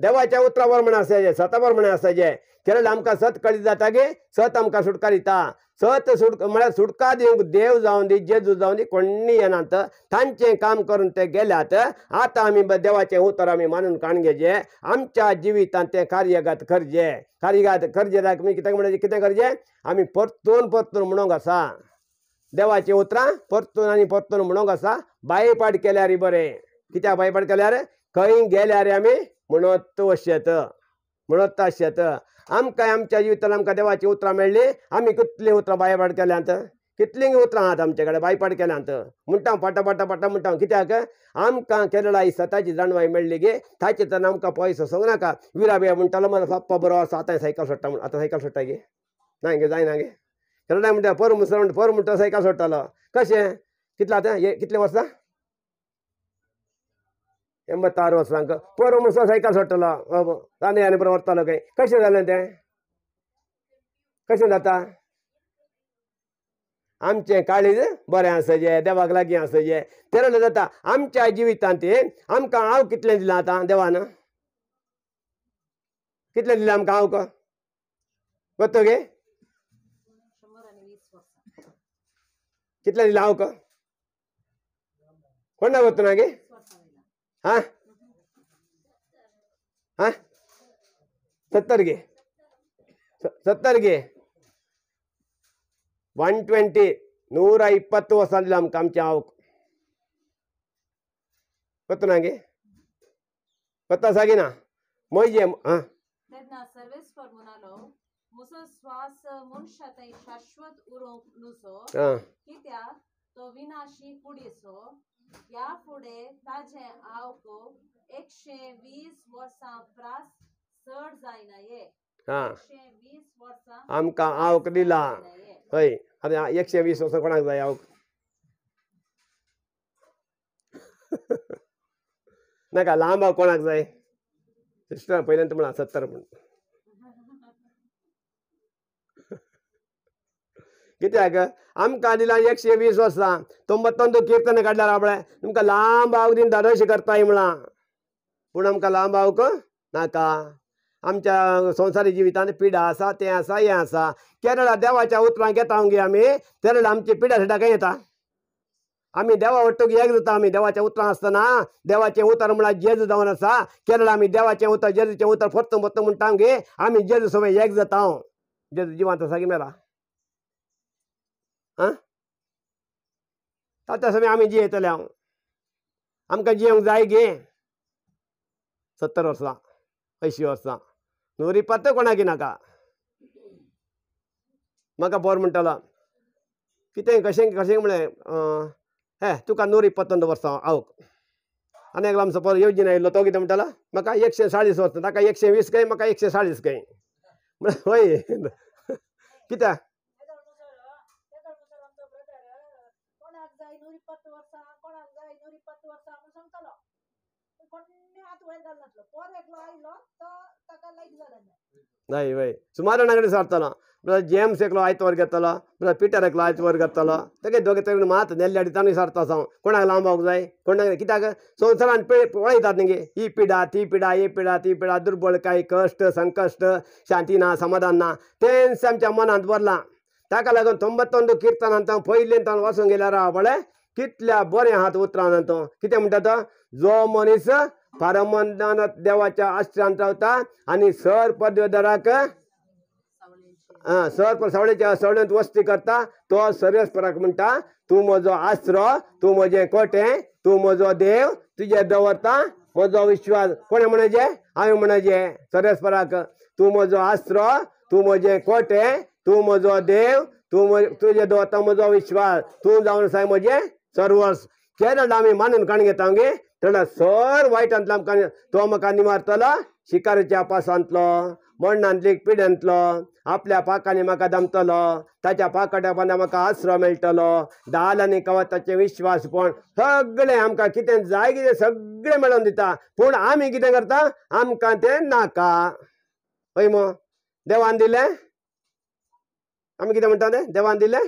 देवाच्या उतरावर म्हण असायचे सतावर म्हण असायचे त्याला आमका सत कळी जाता गे सत आमकां सुटका दिता सत सुट म्हणजे सुटका दिवंक देव जाऊन दी जेजू जाऊन दी कोणी येनात तांचें काम करून ते गेल्यात आता आम्ही देवाचे उतर आमी मानून काण घेजे आमच्या जिवितात ते कार्यगत करजे कार्यगत मी किती म्हणजे कितें करजे आम्ही परतून परतून म्हणूंक आसा देवाचे उतरां परतून आणि परतून म्हणूंक आसा बायपाट केल्यार बरे कित्याक बायपाट केल्यार खंय गेल्यार आम्ही म्हणत वश्यत म्हणत ताश्यत आमकां आमच्या जिवितान आमकां देवाची उतरां मेळ्ळी आमी कितलीं उतरां बायबाट केल्यांत कितलीं उतरां आहात आमचे कडेन बायपाट केल्यांत म्हणटा पाटा पाटा पाटा म्हणटा कित्याक आमकां केरळा ही स्वताची जाणवाय मेळ्ळी गे ताचे तर आमकां पयस सोंग नाका विरा म्हणटालो मला पप्पा बरो आसा आतां सायकल सोडटा म्हण आतां सायकल सोडटा गे ना गे जायना गे केरळा म्हणटा पर म्हणटा पर म्हणटा सायकल सोडटालो कशें कितलो आतां कितले वर्सां ಎಂಬತ್ತಾರು ವರ್ಷಾಂಕ ಪೂರ್ವ ಮುನ್ಸ ಸೈಕಲ್ ಸೊಟ್ಟಲ್ಲ ತಾನೇ ಅನಿಪುರ ಹೊರ್ತಾಲೋ झालं ते कशें जाता आमचें काळीज बरें आसचें देवाक लागीं आसचें तेन्ना जाता आमच्या जिवितांत आमकां हांव कितलें दिलां आतां देवान कितलें दिलां आमकां हांव कोत्तो गे कितलें दिलां का कोणा गे हां हां सत्तर घे सत्तर घे वन ट्वेंटी नूर सल्ला वसाल आमच्या आवक पतना गे पत्ता सागे ना मोजे आ तेन्ना तो विनाशी यापुढे ताजे आवको एकशे वीस वर्सां प्रास चड जायना ये एकशे वीस वर्सां आमकां आवक दिला हय आतां एकशे वीस वर्सां कोणाक जाय आवक नाका लांब आवक कोणाक जाय सिस्टर पयल्यान म्हणा सत्तर म्हण किती आहे ग आमकां दिला एकशे वीस वर्सां तो कीर्तन काडल्यार राबळे तुमकां लांब आवदीन धाडोशी करता म्हणा पूण आमकां लांब आवक नाका आमच्या संवसारी जिवितान पिडा आसा तें आसा हें आसा केरळा देवाच्या उतरांक घेता गे आमी केरळ आमची पिडा सेटाक येता आमी देवा वट्टूक एक जाता आमी देवाच्या उतरां आसतना देवाचे उतर म्हळ्यार जेज जावन आसा केरळ आमी देवाचें उतर जेजचे उतर फोत्त फोत्त म्हणटा गे आमी जेज सोबत एक जाता हांव जेज जिवांत आसा की मेरा ता समय आम्ही जियेतले हांव आमकां जियेवंक जाय गे सत्तर वर्सां अंयशीं वर्सां नोरी पत्तो कोणाकी नाका म्हाका बरो म्हणटालो कितें कशें कशें म्हणलें हे तुका नोरी पत्तन वर्सां हांव आनी एकलो आमचो पर येवजीन आयिल्लो तो कितें म्हणटालो म्हाका एकशे साडीस वर्सां ताका एकशे वीस काय म्हाका एकशे साडीस काय म्हळ्यार हय कित्याक जेम्स एकला आयतवार घेतो पीटर एक आयतवारगे दोघे मात नेडी सर कोणाक लांब किती संसार पळतात ही पिढा ती पिढा ही पिढा ती पिढा दुर्बळ कष्ट संकष्ट शांती ना समाधान ना ते मनात बरला त्याका तोंबत तोंड कीर्तना पहिली वासो गेल्या राहिले किती बोरे आहात उतरू किती म्हणतात जो मनीस परमदानात देवाच्या आश्रयांचा होता आणि सर पदवीधराक सर सवळेच्या सवळेत वस्ती करता तो सर्वेस पराक म्हणटा तू म्हजो आश्र तू म्हजें कोटे तू म्हजो देव तुजे दवरता म्हजो विश्वास कोणें म्हणजें हांवें म्हणजें सर्वेस्पराक तू म्हजो आश्र तू म्हजे कोटे तू म्हजो देव तू तुजे दवरता म्हजो विश्वास तू जावन साय म्हजे सर्वस केरळ आमी मानून काण घेता गे ತಣ सर ವೈಟ್ ಅಂತಲ तो मकानी मारतलो शिकारेच्या पास आणतलो मण्णांतलीक पीड आणतलो आपल्या पाकांनी म्हाका दमतलो ताच्या पाकड्या म्हाका आसरो मेळटलो दाल आनी विश्वास विश्वासपण सगळें आमकां कितें जाय कितें सगळें मेळोवन दिता पूण आमी कितें करता आमकां तें नाका हय मो देवान दिलें आमी कितें म्हणटा तें देवान दिलें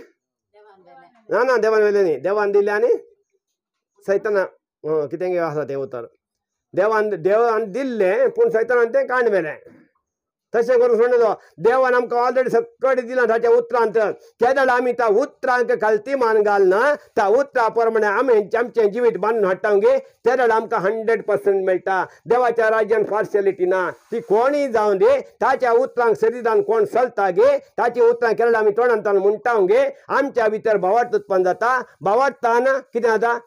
ना ना देवान वेलें न्ही देवान दिलें आनी सैताना ದೇವ ದಿಲ್ಲೆ ದ ಸೈತನ ಕಾಣವ तसे करून देवान आमकां ऑलरेडी सकट दिलं त्याच्या उतरांत केदार मान घाल ना त्या उतरा आमचें जीवित बांधून हाडटा गे केला आमक हंड्रेड पर्सेंट मेळटा देवाच्या राज्यात पार्शलिटी ना ती कोणी जाऊन दे ताच्या उतरांक शरिदान कोण चलता गे ता उतरां केरळ तोंड म्हणटा गे आमच्या भितर भावार्थ उत्पन्न जाता भवार्थान किती जाता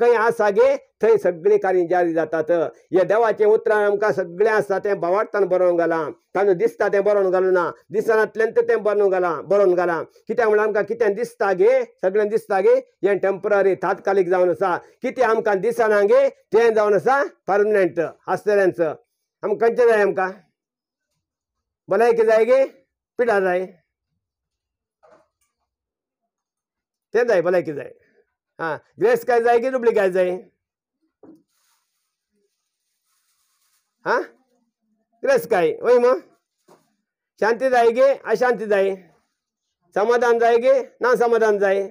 खंय आसा गे थंय सगळे कार्य जारी जातात हे देवाचे उतरां आमकां सगळें आसता तें भावार्थान बरोवन घालां तांदूळ दिसता तें बरोवन घालूं ना दिसनांतल्यान तें बरोवन घालां बरोवन घालां कित्याक म्हणून आमकां कितें दिसता गे सगळें दिसता गे हें टेम्पररी तात्कालीक जावन आसा कितें आमकां दिसना गे तें जावन आसा पर्मनंट आसतल्यांचं आमकां खंयचें जाय आमकां भलायकी जाय गे पिडा जाय तें जाय भलायकी जाय हां ग्रेस काय जाय की डुप्लिकेट जाय शांती जाय गे अशांती जाय समाधान जाय गे ना समाधान जाय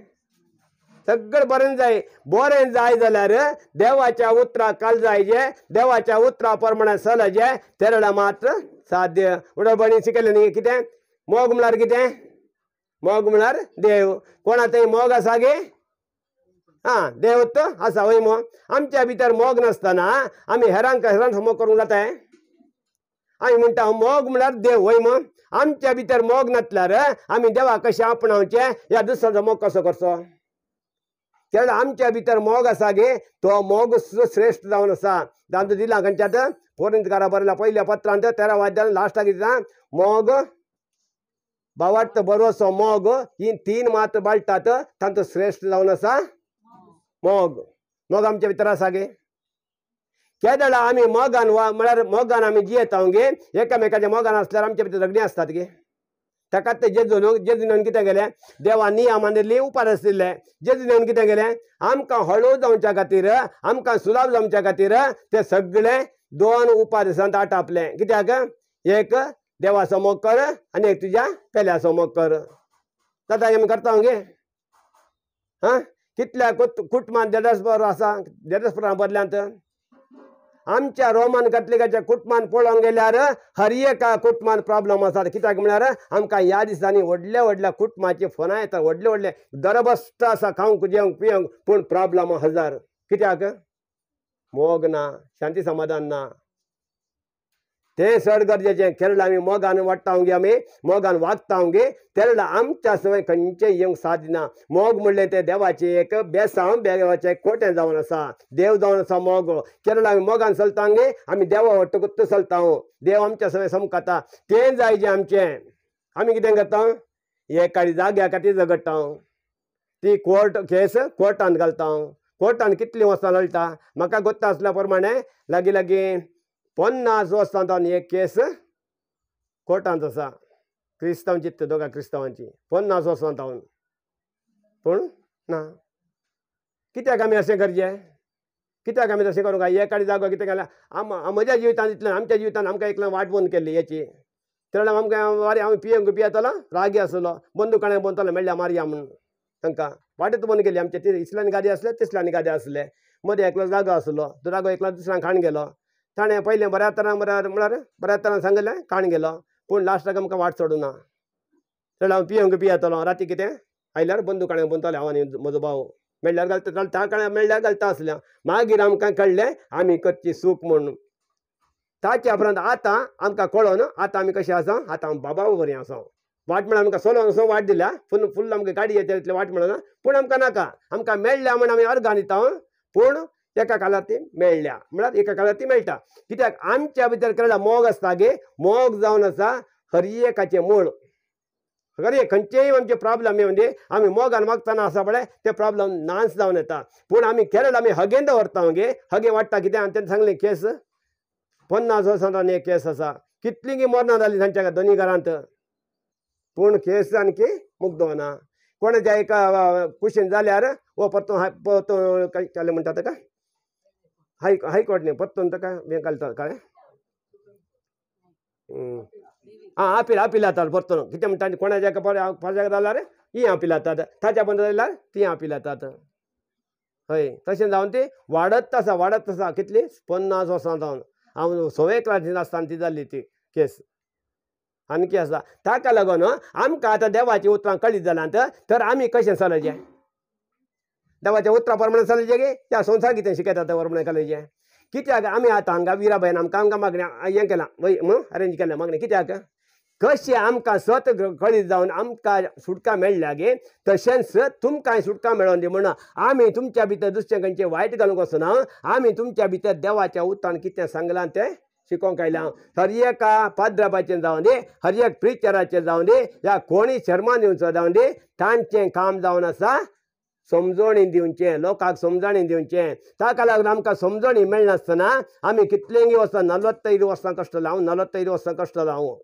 सगळं बरें जाय बरें जाय जाल्यार देवाच्या उतरा काल जाय जे देवाच्या उतरा प्रमाणे जे तेरडा मात्र साध्य उडबणी शिकले न्ही कितें मोग म्हळ्यार कितें मोग देव कोणा थंय मोग आसा गे हां देवत आसा होय आमच्या भीतर मोग नासतना आमी हेरांक हेरांक करून करूंक जाताय आम्ही म्हणता मोग म्हळ्यार देव होय मग आमच्या भितर मोग नासल्यार आम्ही देवा कशें आपणावचे या दुसऱ्याचा मोग कसं करतो कारण आमच्या भीतर मोग असा गे तो मोग श्रेष्ठ जाऊन असा दांत दिला खंयच्यात पोरिंतकारा बरयला पहिल्या पत्रांत तेरा वाद्याला लास्टाक दिता मोग बावाट बरोसो मोग ही तीन मात बाळटात तांचो श्रेष्ठ जाऊन असा मोग मोग आमच्या भितर आसा गे केदळा आमी मोगान वा म्हळ्यार मोगान आमी जियेता गे एकामेकाच्या मोगान आसल्यार आमचे भितर रगडी आसतात गे ताकाच ते जेजून जेजुनान कितें केलें देवान नियमान दिल्ली उपार जे जेजुनान कितें केलें आमकां हळू जावच्या खातीर आमकां सुलाब जावच्या खातीर ते सगळे दोन उपारसांत आटापले कित्याक एक देवा समोग कर आनी एक तुज्या पेल्या समोग कर जाता आमी करता गे हां कितल्या कुटमान कुटुंबान असा आसा देडासपुरां बदल्यांत आमच्या रोमन कॅथलिकाच्या कुटुंबान पळोवंक गेल्यार हर एका कुटुंबान प्रॉब्लम आसा कित्याक म्हळ्यार आमकां ह्या दिसांनी व्हडल्या व्हडल्या कुटुंबाची फोनां येतात व्हडले व्हडले दरबस्त आसा खावंक जेवंक पियंक पूण प्रॉब्लम हजार कित्याक मोग ना शांती समाधान ना ते सड गरजेचे केरळ आम्ही मोगान वाडटा होंगे आमी मोगान वागता होंगे ते आमच्या सवय खंयचें येवंक साद दिना मोग म्हणलें ते देवाचे एक बेसांव देवाचें खोटे जावन असा देव जावन असा मोग केरळ आमी मोगान चलता गे आमी देवा वट्टकूत चलता हो. देव आमच्या सवय समकाता ते जाय जे आमचे आमी कितें करता एकाडी जाग्या खातीर झगडटा ती कोर्ट केस कोर्टान घालता कोर्टान कितली वसां लळटा म्हाका गोत्ता आसल्या प्रमाणे लागीं लागीं पन्नास वस्तांतन एक केस कोर्टांत असा क्रिस्तांव चित्त दोगा क्रिस्तांवांची पन्नास वस्तांतावन पूण ना कित्याक आमी अशें करचे कित्याक आमी तशें करूंक एकाडे जागो कितें केल्या आम म्हज्या जिवितान इतलें आमच्या जिवितान आमकां वाट बंद केल्ली हेची तेन्ना आमकां वारी हांव पियेंक पियेतलो रागी आसलो बंदूक काणें बनतालो मेळ्ळ्या मारया म्हणून तांकां वाटेत बंद केली आमचे इसल्यान गादी आसले तिसऱ्यान गादी आसले मदीं एकलो जागो आसलो तो जागो एकलो दुसऱ्यांक खाण गेलो ताणें पयलें बऱ्या तरान बऱ्या म्हळ्यार बऱ्या तरान सांगलें काण गेलो पूण लास्टाक आमकां वाट सोडूं ना चल हांव पियेंक पियेतलो राती कितें आयल्यार बंदू काणें बनतलें हांव आनी म्हजो भाव मेळ्ळ्यार घालता घालता काणें मेळ्ळ्यार घालता आसलें मागीर आमकां कळ्ळें आमी करची सूप म्हूण ताचे उपरांत आतां आमकां कळोन आतां आमी कशें आसा आतां हांव बाबा बरें आसा वाट म्हणून आमकां सोलो असो वाट दिल्या फुल फुल्ल आमकां गाडी येतली वाट म्हणोन पूण आमकां नाका आमकां मेळ्ळ्या म्हण आमी अर्गान दिता पूण एका काळात ती मेळ्ळ्या म्हळ्यार एका काळात ती मेळटा कित्याक आमच्या भितर केलेला मोग आसता गे मोग जावन आसा हरियेकाचें मूळ खरे खंयचेय आमचे प्रॉब्लम म्हणजे आमी मोगान मागताना आसा पळय ते प्रॉब्लम नाच जावन येता पूण आमी केरळ आमी हगेन दवरता मगे हगे वाडटा कितें आनी तेणें सांगलें केस पन्नास वर्सांतल्यान एक केस आसा गी मरना जालीं तांच्या दोनी घरांत पूण केस आणकी मुग्दो ना कोणाच्या एका कुशीन जाल्यार हो परतो परतो काय म्हणटा ताका हाय హైకోర్టుని आपील ఉందక మేము కలుతాం కదా ಆಪಿಲ್ ಆಪಿಲ್ ಆತದ ಬರ್ತನು ಕಿತ್ತೆ ಮುಟ್ಟಾಂಡಿ ही आपी ಪಜಾಗದಲ್ಲಾರೆ ಈ ಆಪಿಲ್ ಆತಾದ रे ಬಂದದಿಲ್ಲ ती ಆಪಿಲ್ ಆತಾತ हय तशें जावन ती वाडत आसा वाडत आसा कितली पन्नास वर्सां जावन हांव सवे क्लासीन आसतना ती जाल्ली ती केस आनी कितें ताका लागून आमकां आतां देवाची उतरां कळीत तर आमी कशें चलचें देवाच्या उतरा प्रमाणे चल्ले गे त्या संवसार कितें शिकयता त्या प्रमाणे कॉलेजी कित्याक आमी आतां हांगा विराबायन आमकां आमकां मागण्या हें केलां अरेंज केलां मागणी कित्याक कशें आमकां सत कळीत जावन आमकां सुटका मेळ्ळ्या गे तशेंच तुमकां सुटका मेळोन दी म्हणून आमी तुमच्या भितर दुसरें वाईट वायट घालूंक वचना आमी तुमच्या भितर देवाच्या उत्तान कितें सांगलां तें शिकोवंक आयलां हर एका पाद्राबाचें जावं दे हर एक प्रिचराचें जावं दे या कोणी शर्मान दिवचो जावं दे तांचें काम जावन आसा समजवणी दिवचें लोकांक समजणी दिवचें ताका लागून आमकां समजणी मेळनासतना आमी कितलेंगी वचून नलवत्तैद वर्सां कश्ट लावूं नलवत्तैद वर्सां कश्ट लावं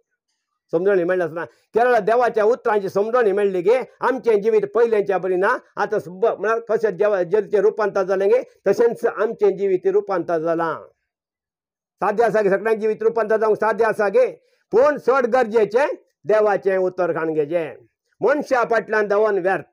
समजणी मेळनासतना केरळ देवाच्या उतरांची समजणी मेळ्ळी गे आमचें जिवीत पयलेंच्या बरी ना आतां म्हळ्यार कशें देवा जेचे रुपांतर जालें गे तशेंच आमचें जिवीत रुपांतर जालां साद्य आसा गे सगळ्यांक जिवीत रुपांतर जावंक साद्य आसा गे पूण चड गरजेचें देवाचें उतर खाणगेचें मनशा फाटल्यान दवन व्यर्थ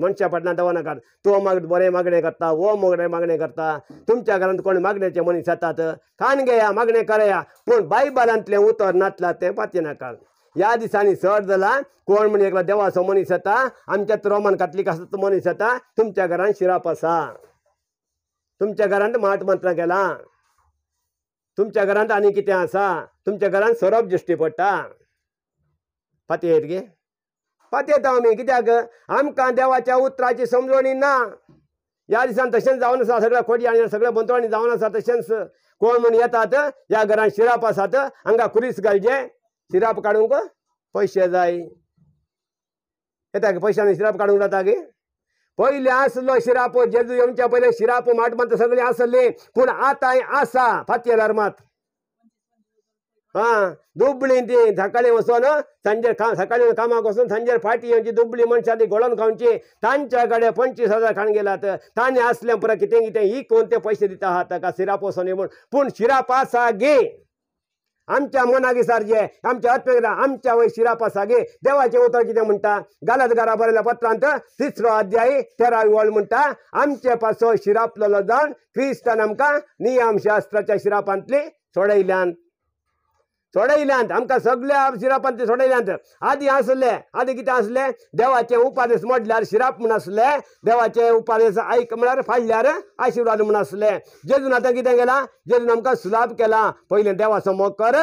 मनशा फाटल्यान देवनाकात तूं माग बरें मागणें करता वो मोगरें मागणें करता तुमच्या घरांत कोण मागणेचे मनीस येतात खान घेया मागणें करया पूण बायबलांतलें उतर नातलां तें पातये नाका ह्या दिसांनी सर जाला कोण म्हण एकलो देवाचो मनीस येता आमच्यात रोमन कातलीक आसा तो मनीस येता तुमच्या घरांत शिराप आसा तुमच्या घरांत माट मंत्र गेला तुमच्या घरांत आनी कितें आसा तुमच्या घरांत सरप दिश्टी पडटा पातयेत गे पातयेता आमी कित्याक आमकां देवाच्या उतराची समजवणी ना ह्या दिसान तशेंच जावन आसा सगळ्या खोटी आनी सगळ्या बंतवाणी जावन आसा तशेंच कोण म्हण येतात ह्या घरांत शिराप आसात हांगा कुरीस घालचे शिराप काडूंक पयशे जाय येता पयशांनी शिराप काडूंक जाता गे पहिले आसलो शिराप जेजू येवच्या पहिले शिराप मात सगळे आसले पूण आतां आसा फातये मात हा दुबळी ती सकाळी वसोन सकाळी सकाळी कामाक वसून सांजे फाटी येऊनची दुबळी मनशाली गोळण खावची तांच्या कडेन पंचवीस हजार खाण गेलात ताणे असल्या पुरा किती कितें ही कोणते ते पयशे दिता आहा ताका शिरा पोसोन म्हूण पूण शिरापा सागे आमच्या मनागी सारजे आमच्या आमच्या वय शिरापा सागे देवाचे उतर कितें म्हणटा गालात घरा बरयल्या पत्रांत तिसरो अध्यायी तेरा वळ म्हणटा आमचे पासो शिरापलेलो जावन क्रिस्तान आमकां नियम शिरापांतली सोडयल्यान थोडे इल्यांत आमकां सगळ्या शिरापान ते थोडे इल्यांत आदी आसले आदी कितें आसलें देवाचे उपादेस मोडल्यार शिराप म्हूण आसलें देवाचे उपादेस आयक म्हळ्यार फाडल्यार आशिर्वाद म्हण आसले जेजून आतां कितें केलां जेजून आमकां केला पयलें देवाचो समोर कर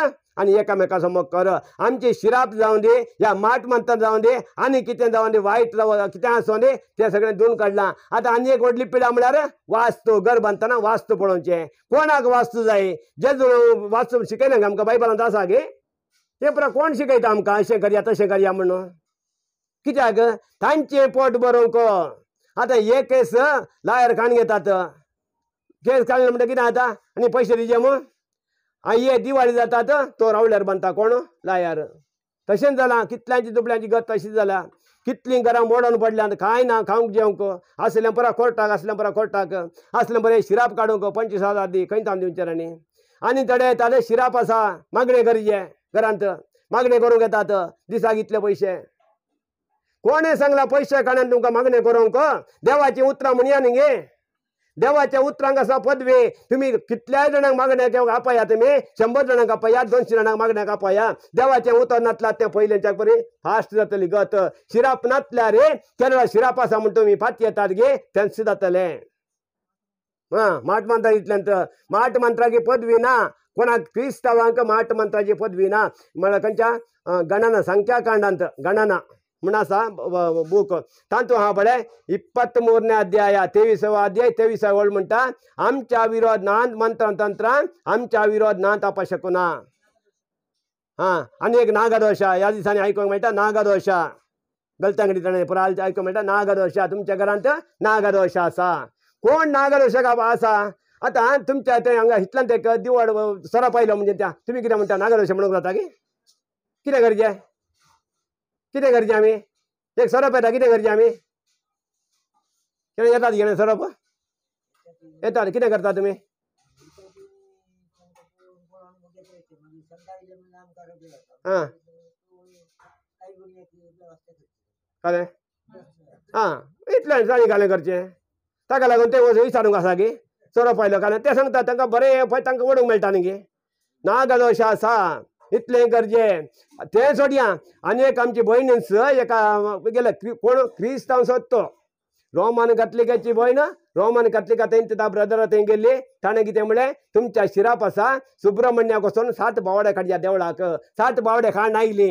आणि एकामेकासमोर कर आमचे शिराप जाऊन दे या माठ मंत्र जाऊन दे आणि कितें जाऊन दे वायट कितें आसूं दे ते सगळे दोन काढला आता आणि एक वडली पिडा म्हणल्यार वास्तू घर बांदतना वास्तू पळोवचें कोणाक वास्तू जाय जे वास्तू शिकयना आमकां बायबलांत आसा गे ते पुरा कोण शिकयता आमकां अशें करया तशें करया म्हणून कित्याक तांचे पोट बरोवंक आता हे केस लायर काण घेतात केस काडले म्हणटा कितें जाता आनी पयशे दिजे म्हूण आई ये दिवाळी जातात तो रावल्यार बनता कोण लायार तशेंच जालां कितल्यांची दुबल्यांची गत तशी जाल्या कितलीं घरां मोडून पडल्या कांय ना खावंक जेवंक आसलें परा कोर्टाक आसलें परा कोर्टाक आसलें बरें शिराप काडूंक पंचवीस हजार दी खंय तांदूळ विचारांनी आनी तडे येताले शिराप आसा मागणें करचें घरांत मागणें करूंक येतात दिसाक इतले पयशे कोणें सांगला पयशे काढून तुमकां मागणें करूंक देवाचीं उतरां म्हणया न्ही गे देवाच्या असा पदवी तुम्ही कितल्या जणांक मागण्याक आपया तुम्ही शंभर जणांक आपया दोनशे जणांक मागण्याक आपया देवाच्या उतरनातला त्या पहिल्यांच्या परी फास्ट जातली गत शिराप नातल्या रे केन्ना शिराप असा म्हण तुम्ही फाती येतात गे त्यांचं जातले हा माट मंत्रा इतल्यान तर माट मंत्राची पदवी ना कोणाक क्रिस्तावांक माट मंत्राची पदवी ना म्हणा खंयच्या गणना संख्याकांडांत गणना म्हणून बुक तंतु हा बरे अध्याया तेवीसावा अध्याय तेवीसा मंत्र तंत्र विरोधक हा आणि एक नागादोषा या दिसांनी नागदोषा घलता नागदोषा तुमच्या घरात नागदोषा कोण नागदोश इथल्या दिवळ सरप आयलो म्हणता नागादोष म्हणू जाता गे कितें करचें आमी एक सरप येता कितें करचें आमी केणें येतात घेणें सरप येतात कितें करता तुमी आं कळ्ळें आं इतलें जाणीव करचें ताका लागून ते विचारूंक आसा की चोरप आयलो कारण ते सांगता तांकां बरें पळय तांकां ओडूंक मेळटा न्ही ना गजाल अशें आसा इतलें गरजे तें सोडया आनी एक आमची भयण एका गेल्या कोण क्रिस्तांव सोदतो रोमन कॅथलिकाची भयण रोमन कॅथलिका थंय तिता ब्रदर थंय गेल्ली ताणें कितें म्हळें तुमच्या शिराप आसा सुब्रमण्याक सात बावडे काडया देवळाक सात बावडे खाण आयली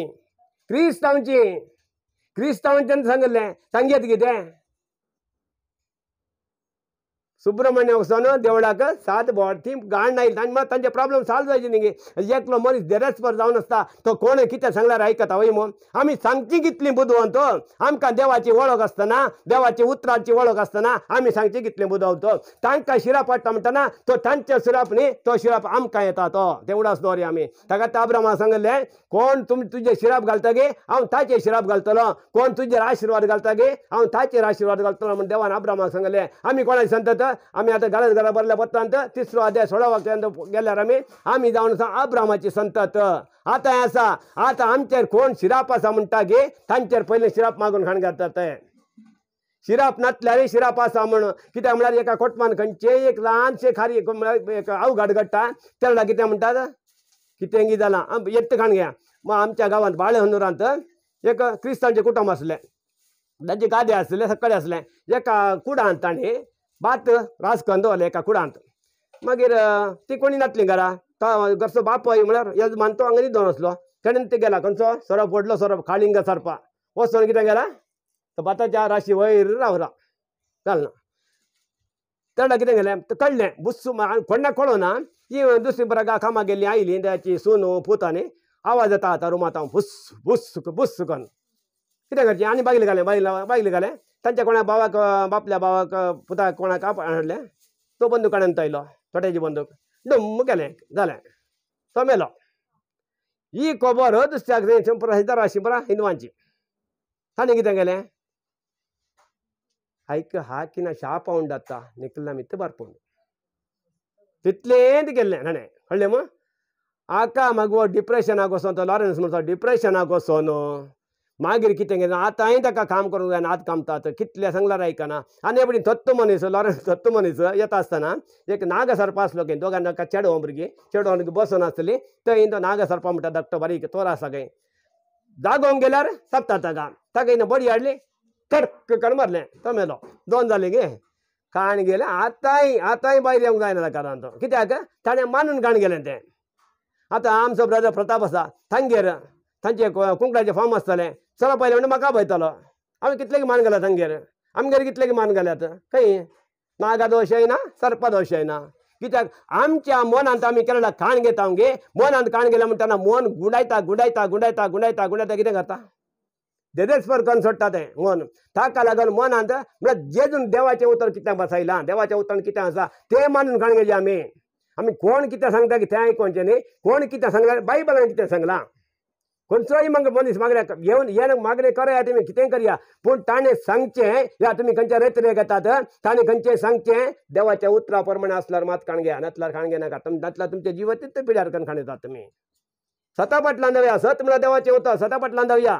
क्रिस्तांवची क्रिस्तांवान तेन्ना सांगलें सांगेत कितें सुब्रमण्य ಸ್ವಾಮಿ देवळाक सात बोड ತೀಮ್ गाण ಆಯ್ತು ತನ್ನ ಮಾತು ತಂದೆ ಪ್ರಾಬ್ಲಮ್ ಸಾಲ್ವ್ जायची एकलो मनीस देरस्पर जावन आसता तो कोण कितें सांगल्यार आयकता वय म्हूण आमी सांगची कितली बुदवंत आमकां देवाची वळख आसतना देवाची उतरांची वळख आसतना आमी सांगची कितलें बुधवंत तांकां शिराप पडटा म्हणटना तो तांचे शिराप न्ही तो शिराप आमकां येता तो देवडास रे आमी ताका ताब्रामा सांगले कोण तुमी तुजे शिराप घालता गे हांव ताचे शिराप घालतलो कोण तुजेर आशिर्वाद घालता गे हांव ताचेर आशिर्वाद घालतलो म्हण देवान आब्रामाक सांगले आमी कोणाक सांगतात आम्ही आता घरा घरा बरल्या पत्तांत तिसरो अध्याय सोळा वाक्यांत गेल्यार आम्ही आम्ही जाऊन आसा आब्रामाची संतत आतां असा आता आमचेर कोण शिराप आसा म्हणटा गे तांचेर पहिले शिराप मागून खाण घालतात शिराप शिराप रे शिराप असा म्हण कित्याक म्हळ्यार एका कोटमान खंयचे एक ल्हानशें खारी एक आवघाट घडटा तेन्ना कितें म्हणटात कितें जालां येत खाण घ्या मग आमच्या गांवांत बाळे हनुरांत एक क्रिस्तांचे कुटुंब आसले त्यांचे गादे आसले सकाळी आसले एका कुडा ताणें बात ರಾಸ್ಕೊಂಡು ಅಲೆ एका कुडांत मागीर ती कोणी नातली घरा तो घरचो बाप म्हळ्यार येज मानतो हांगा दोन आसलो तेणेन ते गेला खंयचो सरप व्हडलो सरप खाळींग सरपा हो कितें गेला तो भाताच्या राशी वयर रावला घालना तेन्ना कितें गेलें कळ्ळें बुस्सू कोणाक कळोना ही दुसरी बरा कामाक गेल्ली आयली त्याची सून पुता न्ही आवाज येता आतां रुमात हांव भुस्स भुस्स बुस करून कितें करचें आनी बागले घालें बागले बागले घालें ತಂಚ ಬಾಪಾ ಪುತಾಕ್ ಆಡಲೆ ತುಂಬ ಬಂದೂಕಣಂತ ತೊಟೇಜಿ ಬಂದು ಬಂದೂಕ ಢುಮ್ ಗೆಲ್ಲ ತೊಮೇಲೋ ಈ ಕೊಬ್ಬರ ದೃಷ್ಟಿಯಾಗ ಸಿಂಪುರ ಹಿಂದುವ ನಾನೇ ಕಿತ್ತ ಗೇ ಐಕೆ ಹಾಕಿನ ಶಾಪ ಉಂಡತ್ತ ನಿಖಲ ಮಿತ್ತ ಬರ್ಪು ತಿತ್ಲೇಂದು ಗೆಲ್ಲೆ ನಾನೇ ಒಳ್ಳೆಯಮ್ಮ ಆಕಾ ಮಗುವ ಡಿಪ್ರೆಶನ್ ಆಗೋಸೋಂತ ಲಾರೆನ್ಸ್ ಮುನ್ಸೋ ಡಿಪ್ರೆಶನ್ ಆಗೋಸೋನು मागीर कितें घेता आतांय ताका काम करूंक जायना आतां कामतात कितले सांगलां आयकना आनी बडी थत्त मनीस लॉरन्स थत्त मनीस येता आसतना एक सरपा आसलो की दोगां नाका चेडो भुरगीं चेडो भुरगीं बसून आसतली थंय तो सरपा म्हणटा धाकटो बारीक तोर आसा काय जागोवंक गेल्यार तापता ताका ताका हिंगा बडी हाडली कडक कड मारलें तो मेलो दोन जाले गे काण गेले आतांय आतांय भायर येवंक जायना ताका रांदो कित्याक ताणें मानून काण गेलें तें आतां आमचो ब्रदर प्रताप आसा तांगेर तांचे कुंकडाचें फॉर्म आसतलें चला पहिले म्हणजे म्हाका भयतालो आम्ही कितले की मान घाला हांगेर आमगेर कितले की मान घाल्यात खंय नागा अशें ना सरपा अशें ना कित्याक आमच्या मनांत आम्ही केलेला खाण घेता आमगे मनांत खाण गेला म्हणटा मन गुडायता गुडायता गुडायता गुडायता गुडायता कितें करता देदेच परकन सोडटा तें मन ताका लागून मनांत म्हळ्यार जेजून देवाचें उतर कितें बसायला देवाचें उतर कितें आसा तें मानून खाण गेलें आमी आमी कोण कितें सांगता की तें आयकोचें न्ही कोण कितें सांगला बायबलान कितें सांगलां खंयचोय मग मनीस मागण्या येवन येण मागणे या तुमी कितें करया पण ताणे सांगचे या तुम्ही खंयचे रेत्रे घेतात ताणें खंयचे सांगचे देवाच्या उतरा प्रमाणे आसल्यार मात खाण घेया नातल्यार खाण घेनाका नातल्यार तुमच्या जीवत पिड्यार कन खाण येतात तुमी सता पाटलान धांवया सत म्हणा देवाचे उतर सता पाटलान धांवया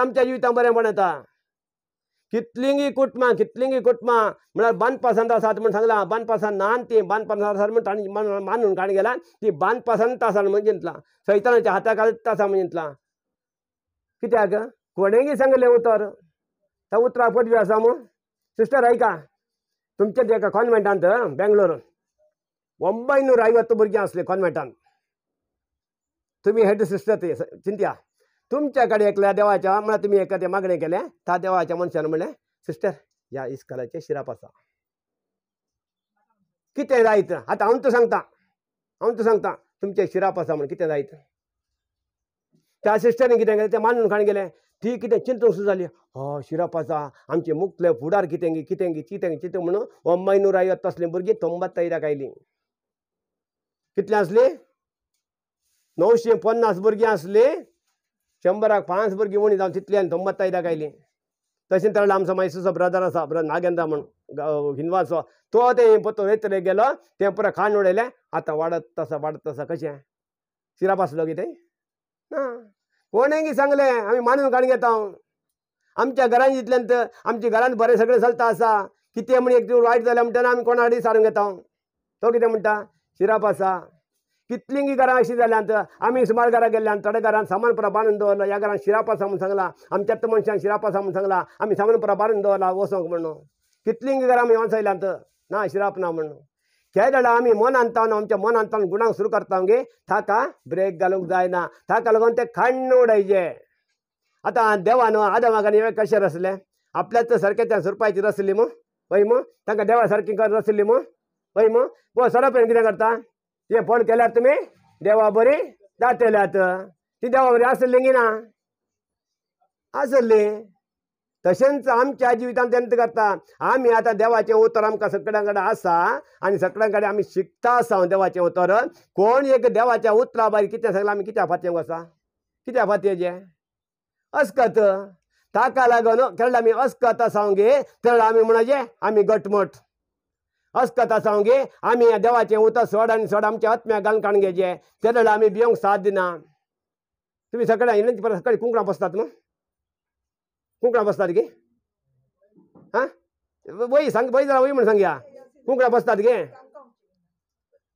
आमच्या जिवितां बरें म्हणता कितलिंगी कुटमा कितलिंगी कुटमां म्हळ्यार बानपासंत आसात म्हणून सांगलां बानपासान नान ती बनपसंत आसात म्हणून ताणी मानून काणी गेला ती बनपसंत असा म्हण जिंतला सैतानाच्या हाताक आसा म्हणून जिंतला कित्याक कोणी सांगले उतर त्या उतरा पदवी असा म्हणून सिस्टर आयका तुमच्या एका कॉन्व्हेंटांत बेंगलोर ऐवत भुरगे असले ಅನ್ಸ್ಲಿ तुम्ही हेड सिस्टर ते चिंत्या तुमच्याकडे एकल्या देवाच्या म्हणा तुम्ही एखाद्या मागणे केल्या त्या देवाच्या मनशान म्हणले सिस्टर या इस्कलाचे शिराप आसा कितें जायत आतां हांव तूं सांगता हांव तूं सांगता तुमचे शिराप आसा म्हण कितें जायत त्या सिस्टरीन कितें केलें तें मांडून खाण गेलें ती कितें चिंतूंक सुरू जाली हो शिराप आसा आमचे मुक्तले फुडार किती कितें कितें चिंतूं म्हणून अंबायनूर आयत तसलीं भुरगीं तैराक आयलीं कितलीं आसलीं नऊशे पन्नास भुरगीं आसलीं शंबराक पांच भुरगीं उणी जावन आनी धम्मत आयल्या गायली तशें ताळें आमचो मायसूचो ब्रदर आसा ब्रदर नागेंद्र म्हण हो. तो ते पोतो रेत्रे गेलो ते पुरो खाण उडयलें आतां वाडत तसा वाडत तसा कशें शिराप आसलो कितें ना कोणेंगी सांगले आमी मानून काण घेता आमच्या घरांत तर आमच्या घरांत बरें सगळें चलता आसा कितें म्हण एक वायट जालें म्हणटना आमी कोणा आडी सारून घेता तो कितें म्हणटा शिराप आसा कितलींगी घरां अशी जाल्यांत आमी सुमार घरां गेल्ल्यान थोड्या घरान सामान बांधून दवरलो ह्या घरान शिरापा सामान सांगला आमच्याच मनशान शिरापा सामान सांगला आमी सामान बांधून दवरला वचोंक म्हणून कितलिंगी घरां आमी आयल्यांत ना शिराप ना म्हणून खेळडा आमी मन आणतान आमच्या मन आणतान गुणांक सुरू करता मगे म्हणजे थाका ब्रेक घालूंक जायना ताका लागून ते खाण्ण उडयचे आतां देवान आदमागान हे कशें रसलें आपल्याच सारकें त्या सुरपायची रसली मग पळय मग तांकां देवा सारकी रसली मग वय मग पळय कितें करता ते फळ केल्यार तुम्ही देवा बरी दाटयल्यात ती देवा बरी आसली ना आसली तशेंच आमच्या जिवितांत तेन्ना करता आमी आतां देवाचें उतर आमकां सगळ्यां कडेन आसा आनी सगळ्यां कडेन आमी शिकता आसा हो देवाचें उतर कोण एक देवाच्या उतरा भायर कितें सांगलां आमी कित्या फातयेंक वसा कित्या जे अस्कत ताका लागून केन्ना आमी अस्कत आसा गे तेन्ना आमी म्हणजे आमी घटमट आसकता सांगे आमी देवाचें उत सोड आनी सोड आमच्या आत्म्या घालून काण घेचे ते जाल्यार आमी साथ दिना तुम्ही सकाळी येण्यांची पर सकाळी कुंकळां बसतात न्हू कुंकळां बसतात गे हां वही सांग वही जरा वही म्हण सांगया कुंकळां बसतात गे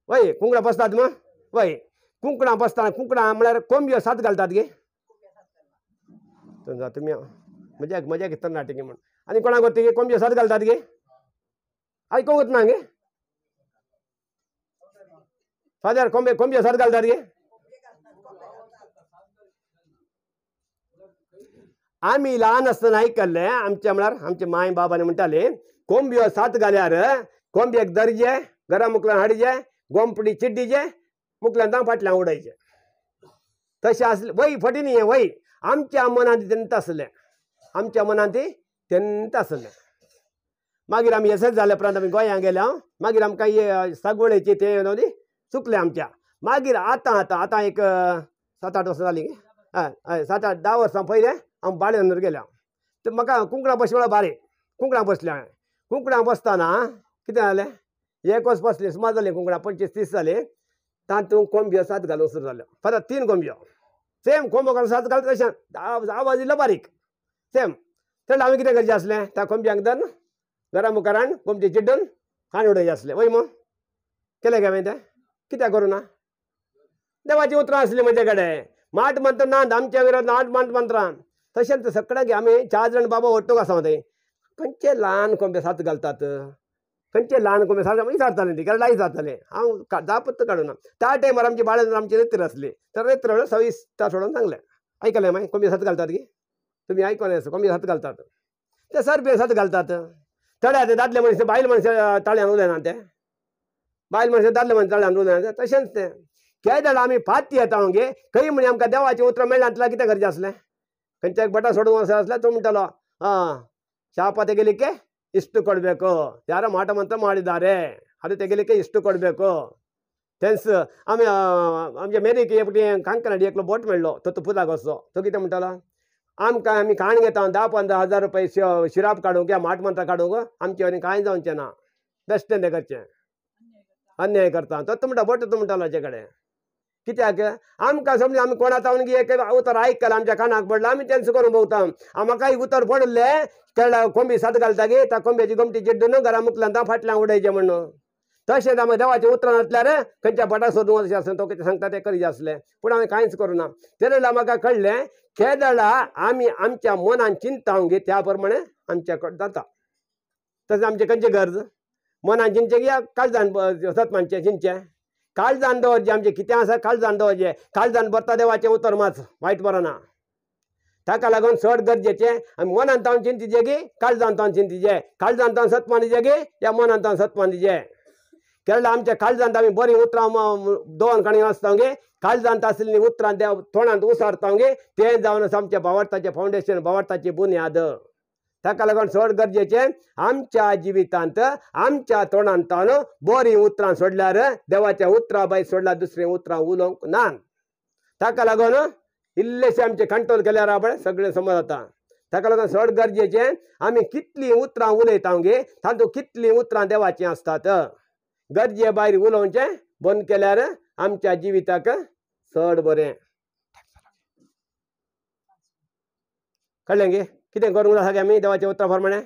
वय कुंकळां बसतात मग वय कुंकणां बसताना कुंकणां म्हळ्यार कोंबयो सात घालतात गे तुमी मजा मजा घेतात गे म्हण आनी कोणाक वरती साथ कोंबयो घालतात गे ಅದಕ್ಕೆ कोंबे ಫಾದರ್ सात ಕೊಂಬೆ ಸರ್ಗಲ್ದಾರಿಗೆ आम्ही लहान असताना ऐकले आमच्या म्हळ्यार आमचे माय बाबाने म्हणताले कोंबयो हो सात घाल्यार एक दर्जे गरम मुकल्यान हाडचे गोंपडी चिड्डीचे मुकल्यान तांकां फाटल्यान उडायचे तसे असले वही फटी नाही वही आमच्या मनात तेंत असले आमच्या मनात तेंत असले मागीर आमी एस एस जाल्या उपरांत आमी गोंयांत गेले मागीर आमकां हे सागवळेची ते नदी चुकले आमच्या मागीर आतां आतां आतां एक सात आठ वर्सां जालीं हय हय सात आठ धा वर्सां पयलें हांव बाळेंदर गेलें हांव तर म्हाका कुंकणां बसले म्हळ्यार बारीक कुंकणां बसले हांवें कुंकणां बसताना कितें जालें एक वर्स बसले सुमार जालें कुंकणां पंचवीस तीस जालीं तातूंत कोंब्यो सात घालूंक सुरू जाल्यो परत तीन कोंब्यो सेम कोंबो घालून सात घालता तशें आवाज इल्लो बारीक सेम तेन्ना हांवें कितें करचें आसलें त्या कोंब्यांक धर घरा मुखारान गोमटेची चिड्डून खाण उडयचे आसले वय मग केले काय हांवें तें कित्याक करुना देवाची उतरां आसलीं म्हजे कडेन माट मंत्र ना आमच्या विरोध आठ माट मंत्रां तशेंच सगळ्यांक आमी चार जाण बाबा वट्टूक आसा तें खंयचे ल्हान कोंबे सात घालतात खंयचे ल्हान कोंबे सात विचारतालें ती कारण लायक जाताले हांव जापत्त काडूना त्या टायमार आमची बाळ आमची रेत्र आसली तर रेत्र सव्वीस तास सोडून सांगलें आयकलें मागीर कोंबे सात घालतात की तुम्ही ऐकलें आसा कोंबे सात घालतात ते सरपे सात घालतात ತಳೆ ಅದೇ ದಾದ್ಲೆ ಮನುಷ್ಯ ಬಾಯಿಲ್ ಮನುಷ್ಯ ತಳೆ ಅನ್ನೋದೇನಂತೆ ಬಾಯಿಲ್ ಮನುಷ್ಯ ದಾದ್ಲೆ ಮನುಷ್ಯ ತಳೆ ಅನ್ನೋದೇನಂತೆ तशेंच केदळ आम्ही पात येता आमगे खंय म्हणे आमकां देवाचें उतर मेळ्ळें तुला कितें करचें आसलें खंयच्या बटा सोडून असो आसलें तो म्हणटलो ಹಾಂ ಶಾಪ ತೆಗಿಲಿಕ್ಕೆ ಇಷ್ಟು ಕೊಡಬೇಕು ಯಾರೋ ಮಾಟ ಮಂತ್ರ ಮಾಡಿದ್ದಾರೆ ಅದು ತೆಗಿಲಿಕ್ಕೆ ಇಷ್ಟು ಕೊಡಬೇಕು ಟೆನ್ಸ್ ಆಮೇಲೆ ಆಮೇಲೆ ಮೇರಿ ಕಂಕನ ಅಡಿಯಕ್ಕೆ ಬೋಟ್ ಮೇಳ್ಳು ತೊತ್ತು ಪೂದಾಗೋಸು ತೊಗಿತ ಉಂಟಲ್ಲ आमकां आमी खाण घेता धा पंदरा हजार रुपया शिराप काडूंक या माट काढू काडूंक आमचे वरी कांय जावचें ना बेश्टें तें करचें अन्याय करता तो तुमटा बट तुमटालो हाचे कडेन कित्याक आमकां समजा आमी कोणा एक उतर आयकला आमच्या कानाक पडलां आमी तेंच करून भोंवता म्हाका उतर पडले केळा कोंबी सात घालता गे त्या कोंब्याची गमटी चिड्डून घरा मुकल्यान ता फाटल्यान उडयचें म्हणून तशेंच आमी देवाचें उतरां असल्यार खंयच्या बटाक सोदूं अशें आसलें तो कितें सांगता तें करीचें आसलें पूण हांवें कांयच ना तेन्ना म्हाका कळ्ळें खेदळा आम्ही आमच्या मनान चिंता घे त्या आमच्याकडे जाता तसं आमचे खंयचे गरज मनान चिंचे या काळजान सत्मानचे चिंचे काळजान दवरचे आमचे कितें आसा काळजान दवरचे काळजान बरता देवाचें उतर मात वायट बरना ताका लागून चड गरजेचें आमी मनान तावन चिंतिचे की काळजान तावन चिंतिचे काळजान तावन जे दिजे की या मनान तावन आमच्या काळजांत आम्ही बरी उतरां दोन ಕಣಿ गे काळजांत आसली न्ही देव त्या तोंडांत गे तें जावन आसा आमच्या बावार्थाचें फावंडेशन भावार्थाची बुन्याद ताका लागून चड गरजेचें आमच्या जिवितांत आमच्या तोंडांत बरी उतरां सोडल्यार देवाच्या उतरां भायर सोडल्यार दुसरीं उतरां उलोवंक ना ताका लागून इल्लेशें आमचें कंट्रोल केल्यार आपण सगळें समज जाता ताका लागून चड गरजेचें आमी कितलीं उतरां गे तातूंत कितलीं उतरां देवाचीं आसतात गरजे भायर उलोवचें बंद केल्यार आमच्या जिविताक चड बरें कळ्ळें गे कितें करूंक ना सगळें आमी देवाच्या उतरा प्रमाणे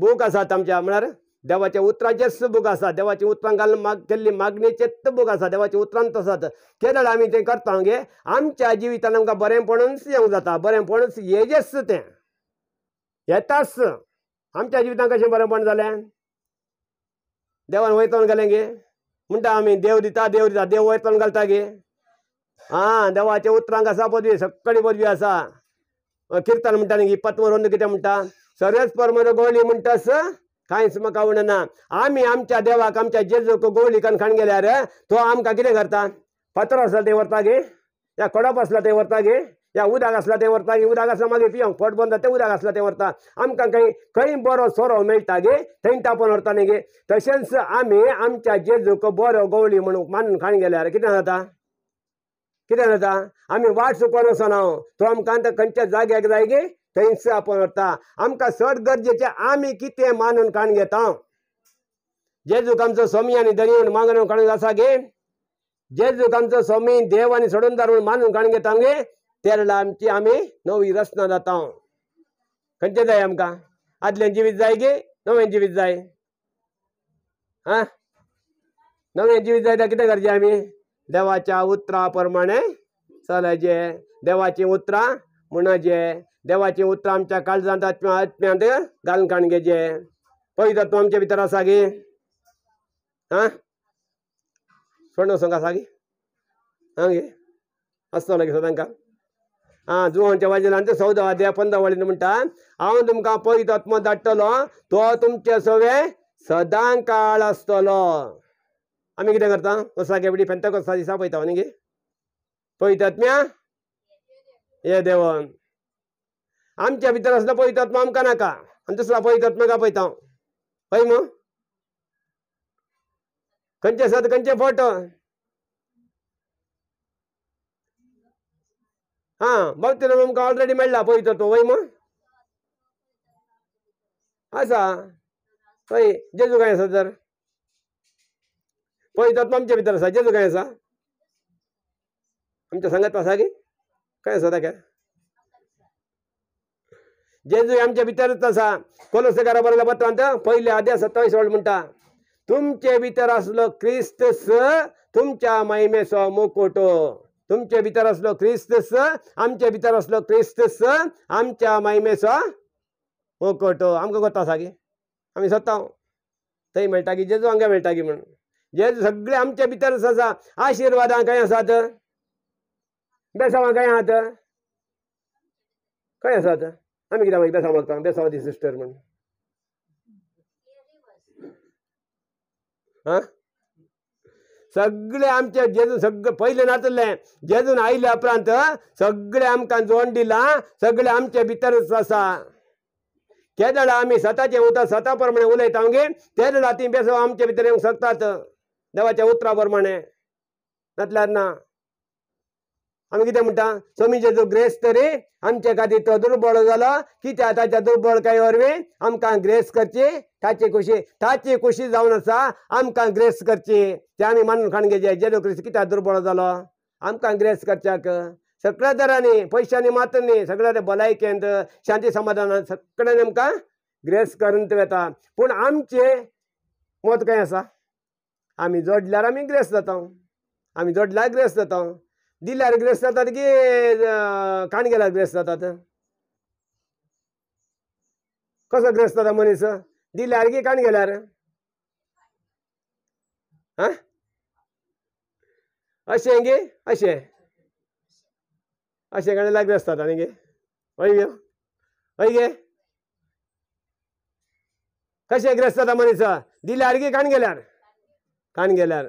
बूक आसात आमच्या म्हळ्यार देवाच्या उतराचेच बूक आसा देवाच्या उतरां घालून माग केल्ली मागणेचेच बूक आसा देवाच्या उतरांत आसात केन्ना आमी तें करता गे आमच्या जिवितान आमकां बरेंपणूच येवंक जाता बरेंपणूच येजेच तें येताच आमच्या जिवितांत कशें बरेंपण जालें देवान वयतोन घालेंगे म्हणटा आम्ही देव दिता देव दिता देव वयतोन घालता गे आं देवाच्या उतरांक आसा पदवी सकाळी पदवी आसा किर्तन म्हणटा न्ही वंद कितें म्हणटा सर्वच परमर गोळी म्हणटास कांयच म्हाका उणना आमी आमच्या देवाक आमच्या जेजूक कण खाण गेल्यार तो आमकां कितें करता पत्र आसला ते व्हरता गे या कोडा बसला ते व्हरता गे त्या उदक आसला ते व्हरता उदक आसला मागीर पियोंक फट बंद जाता ते उदक आसलें ते व्हरता आमकां खंय खंय बरो सोरो मेळटा गे थंय तापोवन व्हरता न्ही गे तशेंच आमी आमच्या जेजूक बरो गवळी म्हणून मानून खाण गेल्यार कितें जाता कितें जाता आमी वाट चुकोन वचोन हांव हो. तो आमकां खंयच्या जाग्याक जाय गे थंयच आपण व्हरता आमकां सट गरजेचें आमी कितें मानून खाण घेता जेजूक आमचो स्वामी आनी दर्यान मागणं काणून आसा गे जेजूक आमचो स्वामी देव सोडून सोडून दारून मानून काण घेता गे तेरला आमची आम्ही नवी रचना जाता खंयचे जाय आमकां आदल्यांची वीज जाय गे नव्यांची वीज जाय हा नव्यांची वीज जाय कितें करचें आमी देवाच्या उतरा प्रमाणे चलायचे देवाची उतरां म्हणाचे देवाची उतरां आमच्या काळजांत आत्म्या आत्म्यांत घालून काण घेचे पळय तत्व आमच्या भितर आसा गे हा सोड नसोंक आसा गे हां गे आसतलो गे सो तांकां आं जुवांच्या वाजेल्यान ते सौदा पंदरा वाडीन म्हणटा हांव तुमकां पयत आत्म धाडटलो तो तुमचे सवे सदां काळ आसतलो आमी कितें करता वर्साक फेंत कसा दिसा पळयता न्ही गे आत्म्या हे देवन आमच्या भितर असलो पवित्र आत्मा आमकां नाका आनी दुसरा पवित्र आत्म्याक आपयता हांव हय मग खंयचे सद खंयचे फोट ಹಾ ಬರ್ತೀನ ऑलरेडी ಆಲ್ರೆಡಿ तो तो मग ಆಸಾ ಪೈ जेजू काय सर पळतात आमच्या भितर असा जेजू काय असा आमच्या सांगत असा की काय असा काय जेजू आमच्या भितरच आसा कोलसकारा बरयला पत्रांत पहिले आद्या सत्तावीस वर्ड म्हणटा तुमचे भितर असलो क्रिस्त तुमच्या महिमेचो मुकुटो तुमचे भीतर असलो क्रिस्तस आमचे भीतर असलो क्रिस्तस आमच्या मायमेचो ओकोटो आमकां कोता आसा गे आमी सोदता थंय मेळटा की जेजू हांगा मेळटा की म्हणून जेजू सगळे आमच्या भितर आसा आशिर्वादां कांय आसात बेसावां काय आहात खंय आसात आमी कित्याक मागीर बेसांव मागता बेसांव दी सिस्टर म्हणून आं सगळे आमचे जेजून सगळं पहिले नाचले जेजून आयल्या उपरांत सगळे आमकां जोंड दिला सगळे आमच्या भितरच आसा केदडा आम्ही स्वतःचे उतर स्वतः प्रमाणे उलयता ते तेदडा ती बेसो आमचे भितर येवंक शकतात देवाच्या उतरा प्रमाणे नातल्यार ना आमी कितें म्हणटा जो ग्रेस तरी आमच्या खाती तो दुर्बळ जालो त्या ताच्या काही वरवे आमकां ग्रेस करची ताची खुशी ताची खुशी जाऊन आसा आमकां ग्रेस करची ते आम्ही मानून खाणगेचे जे कित्याक दुर्बळ झाला आमकां ग्रेस करच्याक सगळ्या तरांनी पयशांनी मात्र न्ही सगळ्या केंद्र शांती समाधान सगळ्यांनी आमकां ग्रेस करंत येता पूण आमचें मत काय आसा आम्ही जोडल्यार आम्ही ग्रेस जाता आम्ही जोडल्यार ग्रेस जाता दिल्यार ग्रेस्त जातात की काणगेल्यार ग्रेस्त जातात कसो ग्रेस्त जाता मनीस दिल्यार की काणगेल्यार आं अशें गे अशें अशें काणगेल्यार ग्रेस्त जाता न्ही गे हय गे हय गे कशें ग्रेस्त जाता मनीस दिल्या की काण गेल्यार काण गेल्यार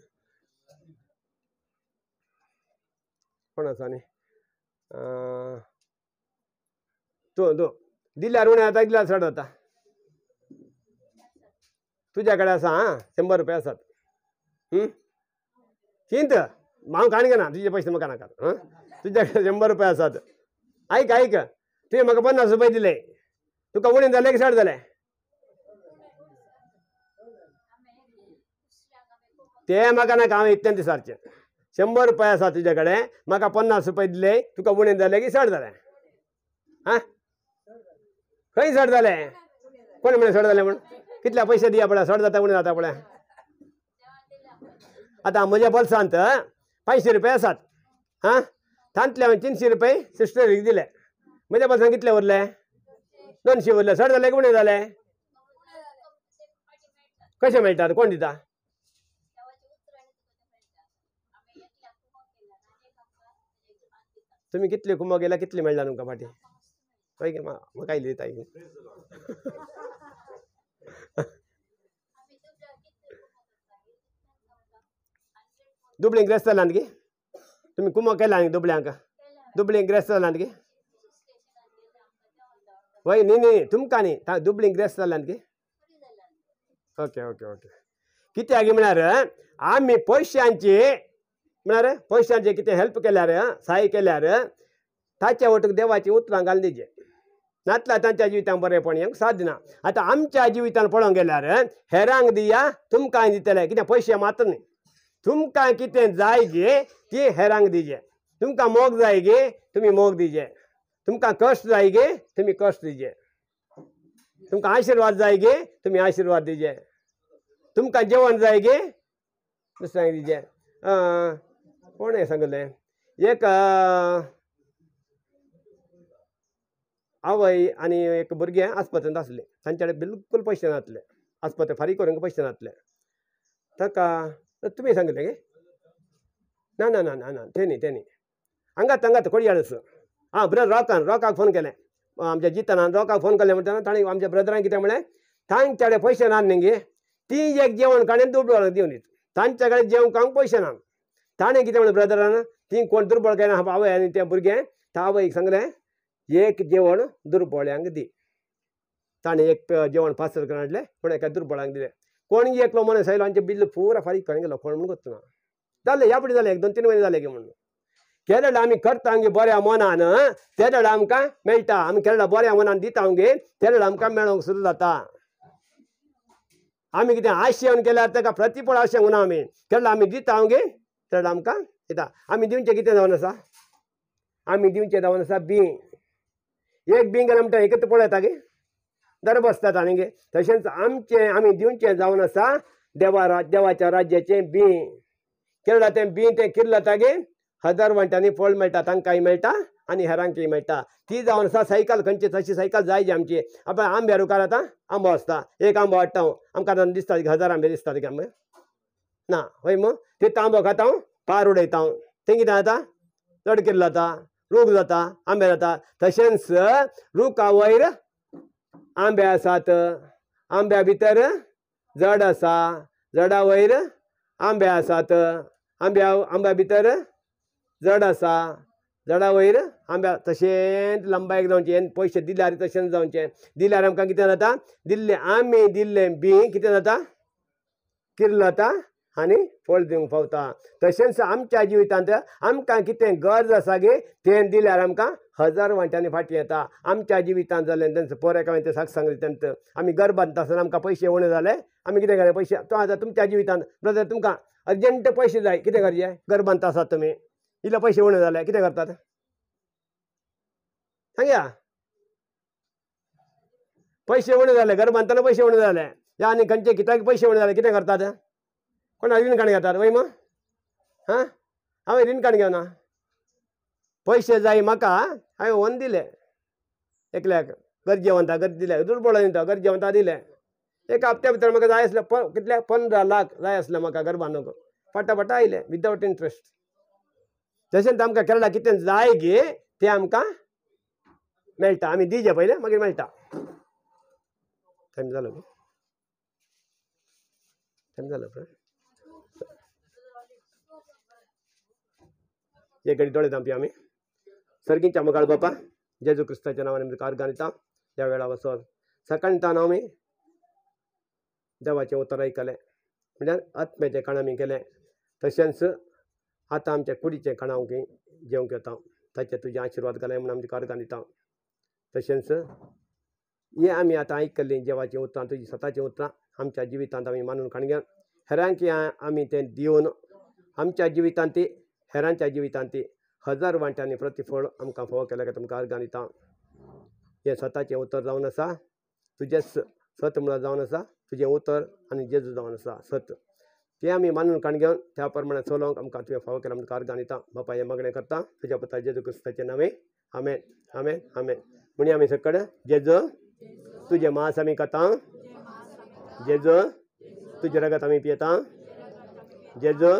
कोण आसा आनी तूं तूं दिल्यार उणें जाता दिल्यार चड जाता तुज्या कडेन आसा आं शंबर रुपया आसात चिंत हांव काण घेना तुजे पयशे म्हाका नाका आं तुज्या कडेन शंबर रुपया आसात आयक आयक तुवें म्हाका पन्नास रुपया दिले तुका उणें जालें की चड जालें तें म्हाका नाका हांव येतलें दिसारचें शंबर रुपया आसा तुजे कडेन म्हाका पन्नास रुपया दिले तुका उणें जाले की सड जालें आं खंय चड जालें कोण म्हणलें सड जालें म्हण कितले पयशे दिया पळय सड जाता उणें जाता पळय आतां म्हज्या बोल्सांत पांयशीं रुपया आसात आं तांतले हांवें तिनशीं रुपया सिस्टरीक दिले म्हज्या बोल्सांत कितले उरले दोनशे उरले सड जाले की उणें जाले कशें मेळटा कोण दिता तुम्ही कितले कुमो गेला कितले मेळ्ळा तुमकां पाठी कळ्ळें गे म्हाका आयली ताई ग्रेस ग्रेस्त जालां गे तुम्ही कुमो केला न्ही दुबळ्यांक दुबळें ग्रेस्त जालां गे वय न्ही न्ही तुमकां न्ही ग्रेस ग्रेस्त जालां की ओके ओके ओके आगी म्हळ्यार आमी पयशांची म्हणारे पयशांचे किती हेल्प केल्यार साई केल्यार ताचे वटक देवाची उतरां घालून दिजे नातला त्यांच्या जिवितांत बरेंपण हेंक साथ आतां आमच्या जिवितान पळोवंक गेल्यार हेरांक दिया तुमकां दितले कितें पयशे मात्र न्ही तुमकां कितें जाय गे ती हेरांक दिजे तुमकां मोग जाय गे तुमी मोग दिजे तुमकां कश्ट जाय गे तुमी कश्ट दिजे तुमकां आशिर्वाद जाय गे तुमी आशिर्वाद दिजे तुमकां जेवण जाय गे दुसऱ्यांक दिजे कोण आहे सांगले एक आवय आणि एक भुरगें आस्पात्यांत आसलें तांचे कडेन बिलकुल पैसे नासले आस्पात्या फारीक करूंक पैसे नासले ताका तुमी सांगितले गे ना ना ना ना ना तेनी न्ही तें न्ही हांगात हांगात कोडयाळस ब्रदर रॉकान रॉकाक फोन केले आमच्या जितनान रॉकाक फोन केलें म्हणटना ताणें आमच्या ब्रदरान कितें म्हळें तांच्याकडे कडेन पयशे न्ही गे ती एक जेवण काढून दुबळ दिवन तांच्याकडे जेवण कडेन पैसे पयशे ना ತಾನೇ ತಾಣೆಗಿದೆ ಅವಳು ಬ್ರದರನ ಹಿಂಗೆ ಕೊಂಡು ದುರ್ಬಳಕೆ ಬಾವ ಏನಿತ್ತೆ ಬುರ್ಗೆ ತಾವ ಈಗ ಸಂಗ್ರೆ ಏಕ್ ಜೀವನ ದುರ್ಬಳೆ ಅಂಗದಿ ತಾಣೆ ಏಕ್ ಜೀವನ ಪಾಸಲ್ ಕನ್ನಡಲೆ ಹೊಣೆಕ ದುರ್ಬಳ ಅಂಗದಿದೆ ಕೋಣಿಗೆ ಏಕ್ಲೋ ಮನೆ ಸೈಲ ಅಂಚೆ ಬಿಲ್ಲು ಪೂರ ಫರಿ ಕೊನೆಗೆ ಕೊಣ ಗೊತ್ತು ನಾ ದಲ್ಲೆ ಯಾಪಡಿ ದಲ್ಲೆ ದೊನ್ ತಿನ್ನ ಮನೆ ದಲ್ಲೆಗೆ ಮಣ್ಣು ಕೇರಳ ಆಮಿ ಕರ್ತ ಹಂಗೆ ಬೋರೆ ಅಮೋನಾನ ತೆರಳ ಆಮ್ಕ ಮೇಯ್ತಾ ಆಮಿ ಕೇರಳ ಬೋರೆ ಅಮೋನಾನ ದೀತ ಅವಂಗೆ ತೆರಳ ಆಮ್ಕ ಮೇಳ ಸುರುದಾತ ಆಮಿಗಿದೆ ಆಶೆ ಅವ್ನು ಕೆಲ ಅರ್ಥಕ ಪ್ರತಿಫಲ ಆಶಯ ಉನಾಮಿ ಆಮಿ ಕೇರಳ ಆಮಿ ದೀತ ಅವಂಗೆ चड आमकां येता आमी दिवचें कितें जावन आसा आमी दिवचें जावन आसा बीं एक बीं गेले म्हणटा एकत्र पळय येता गे दर बसतात आनी गे तशेंच आमचें आमी दिवचें जावन आसा देवा रा देवाच्या राज्याचें बीं ते तें बीं तें जाता गे हजार वण्टांनी फळ मेळटा तांकांय मेळटा आनी हेरांकय मेळटा ती जावन आसा सायकल खंयची तशी सायकल जाय जी आमची आपण आंब्या रुकार आतां आंबो आसता एक आंबो हाडटा हांव आमकां दिसता हजार आंबे दिसतात ना होय मग ते तांबो खाता पार उडयता तें कितें जाता चड केल्लो जाता रूख जाता आंबे जाता तशेंच रुखा वयर आंबे आसात आंब्या भितर जड आसा जडा वयर आंबे आसात आंब्या आंब्या भितर जड आसा जडा वयर आंब्या तशेंच लंबायक जावचें पयशे दिल्यार तशेंच जावचें दिल्यार आमकां कितें जाता दिल्ले आंबे दिल्ले बी कितें जाता किल्ल जाता आनी फळ दिवंक पावता तशेंच आमच्या जिवितांत आमकां कितें गरज आसा गे ते दिल्यार आमकां हजार वांट्यांनी फाटी येता आमच्या जिवितांत जालें तेंचो पोरेक हांवें ते साक सांगले तेंच आमी गरबांत आसतना आमकां पयशे उणें जाले आमी कितें केलें पयशे तो आतां तुमच्या जिवितांत ब्रदर तुमकां अर्जंट पयशे जाय कितें करचें गरबांत आसात तुमी इल्ले पयशे उणें जाले कितें करतात सांगया पैसे उणें जाले गरबांतना पैसे उणें जाले या आनी खंयचे कित्याक पैसे उणें जाले कितें करतात को रिण काणी घेतात वय मा हां हांवें रिण काणी घेवना पयशे जाय वन दिले एक गरजेवंता गरजे दिले दुर्बळ दिता गरजेवंता दिले एक हप्त्या भितर म्हाका जाय आसलें लाख जाय आसलें म्हाका गरबानूक फटाफटा आयलें विदावट इंट्रस्ट जैसे केरला केरळा कितें जाय गे मेटा आमकां मेळटा आमी दिजे पयले मागीर मेळटा ये ಗಡಿ ಡೊಳೆ सर्गी ಸರ್ಗಿ ಚಮಗಾಳ್ ಬಾಪ ಜೇಜು ಕ್ರಿಸ್ತ ಜನಾವ ನಿಮ್ದು ಕಾರ್ಗಾನಿತ ಯಾವೇಳ ವಸೋ ಸಕಣಿತ ನಾಮಿ देवाचें उतरायकलें म्हणल्यार आत्म्याचें खाण आमी केलें तशेंच आतां आमच्या कुडीचें खाण हांव जेवंक घता ते तुझे आशीर्वाद घाले कारगान दिता तशेंच हें आमी आतां आयकल्लें देवाचीं उतर तुजीं स्वताचीं मानून खाण घेवन दिवन हम जीवित ती हेरांच्या ती हजार वांट्यांनी प्रतिफळ आमकां फावो केल्या काय तुमकां अर्गान दिता हें स्वताचें उतर जावन आसा तुजें सत म्हणून जावन आसा तुजें उतर आनी जेजू जावन आसा सत ते आमी मानून काण घेवन त्या प्रमाणे चलोवंक आमकां तुवें फावो केला म्हणून अर्गान दिता बापा हे मागणें करता तुज्या पुता जेजू क्रिस्ताचें नांवें हांवें हांवें हांवें म्हणी आमी सकड जेजू तुजें मास आमी खाता जेजू तुजें रगत आमी पियेता जेजू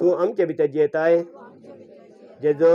तूं आमचे भितर जेताय जेजो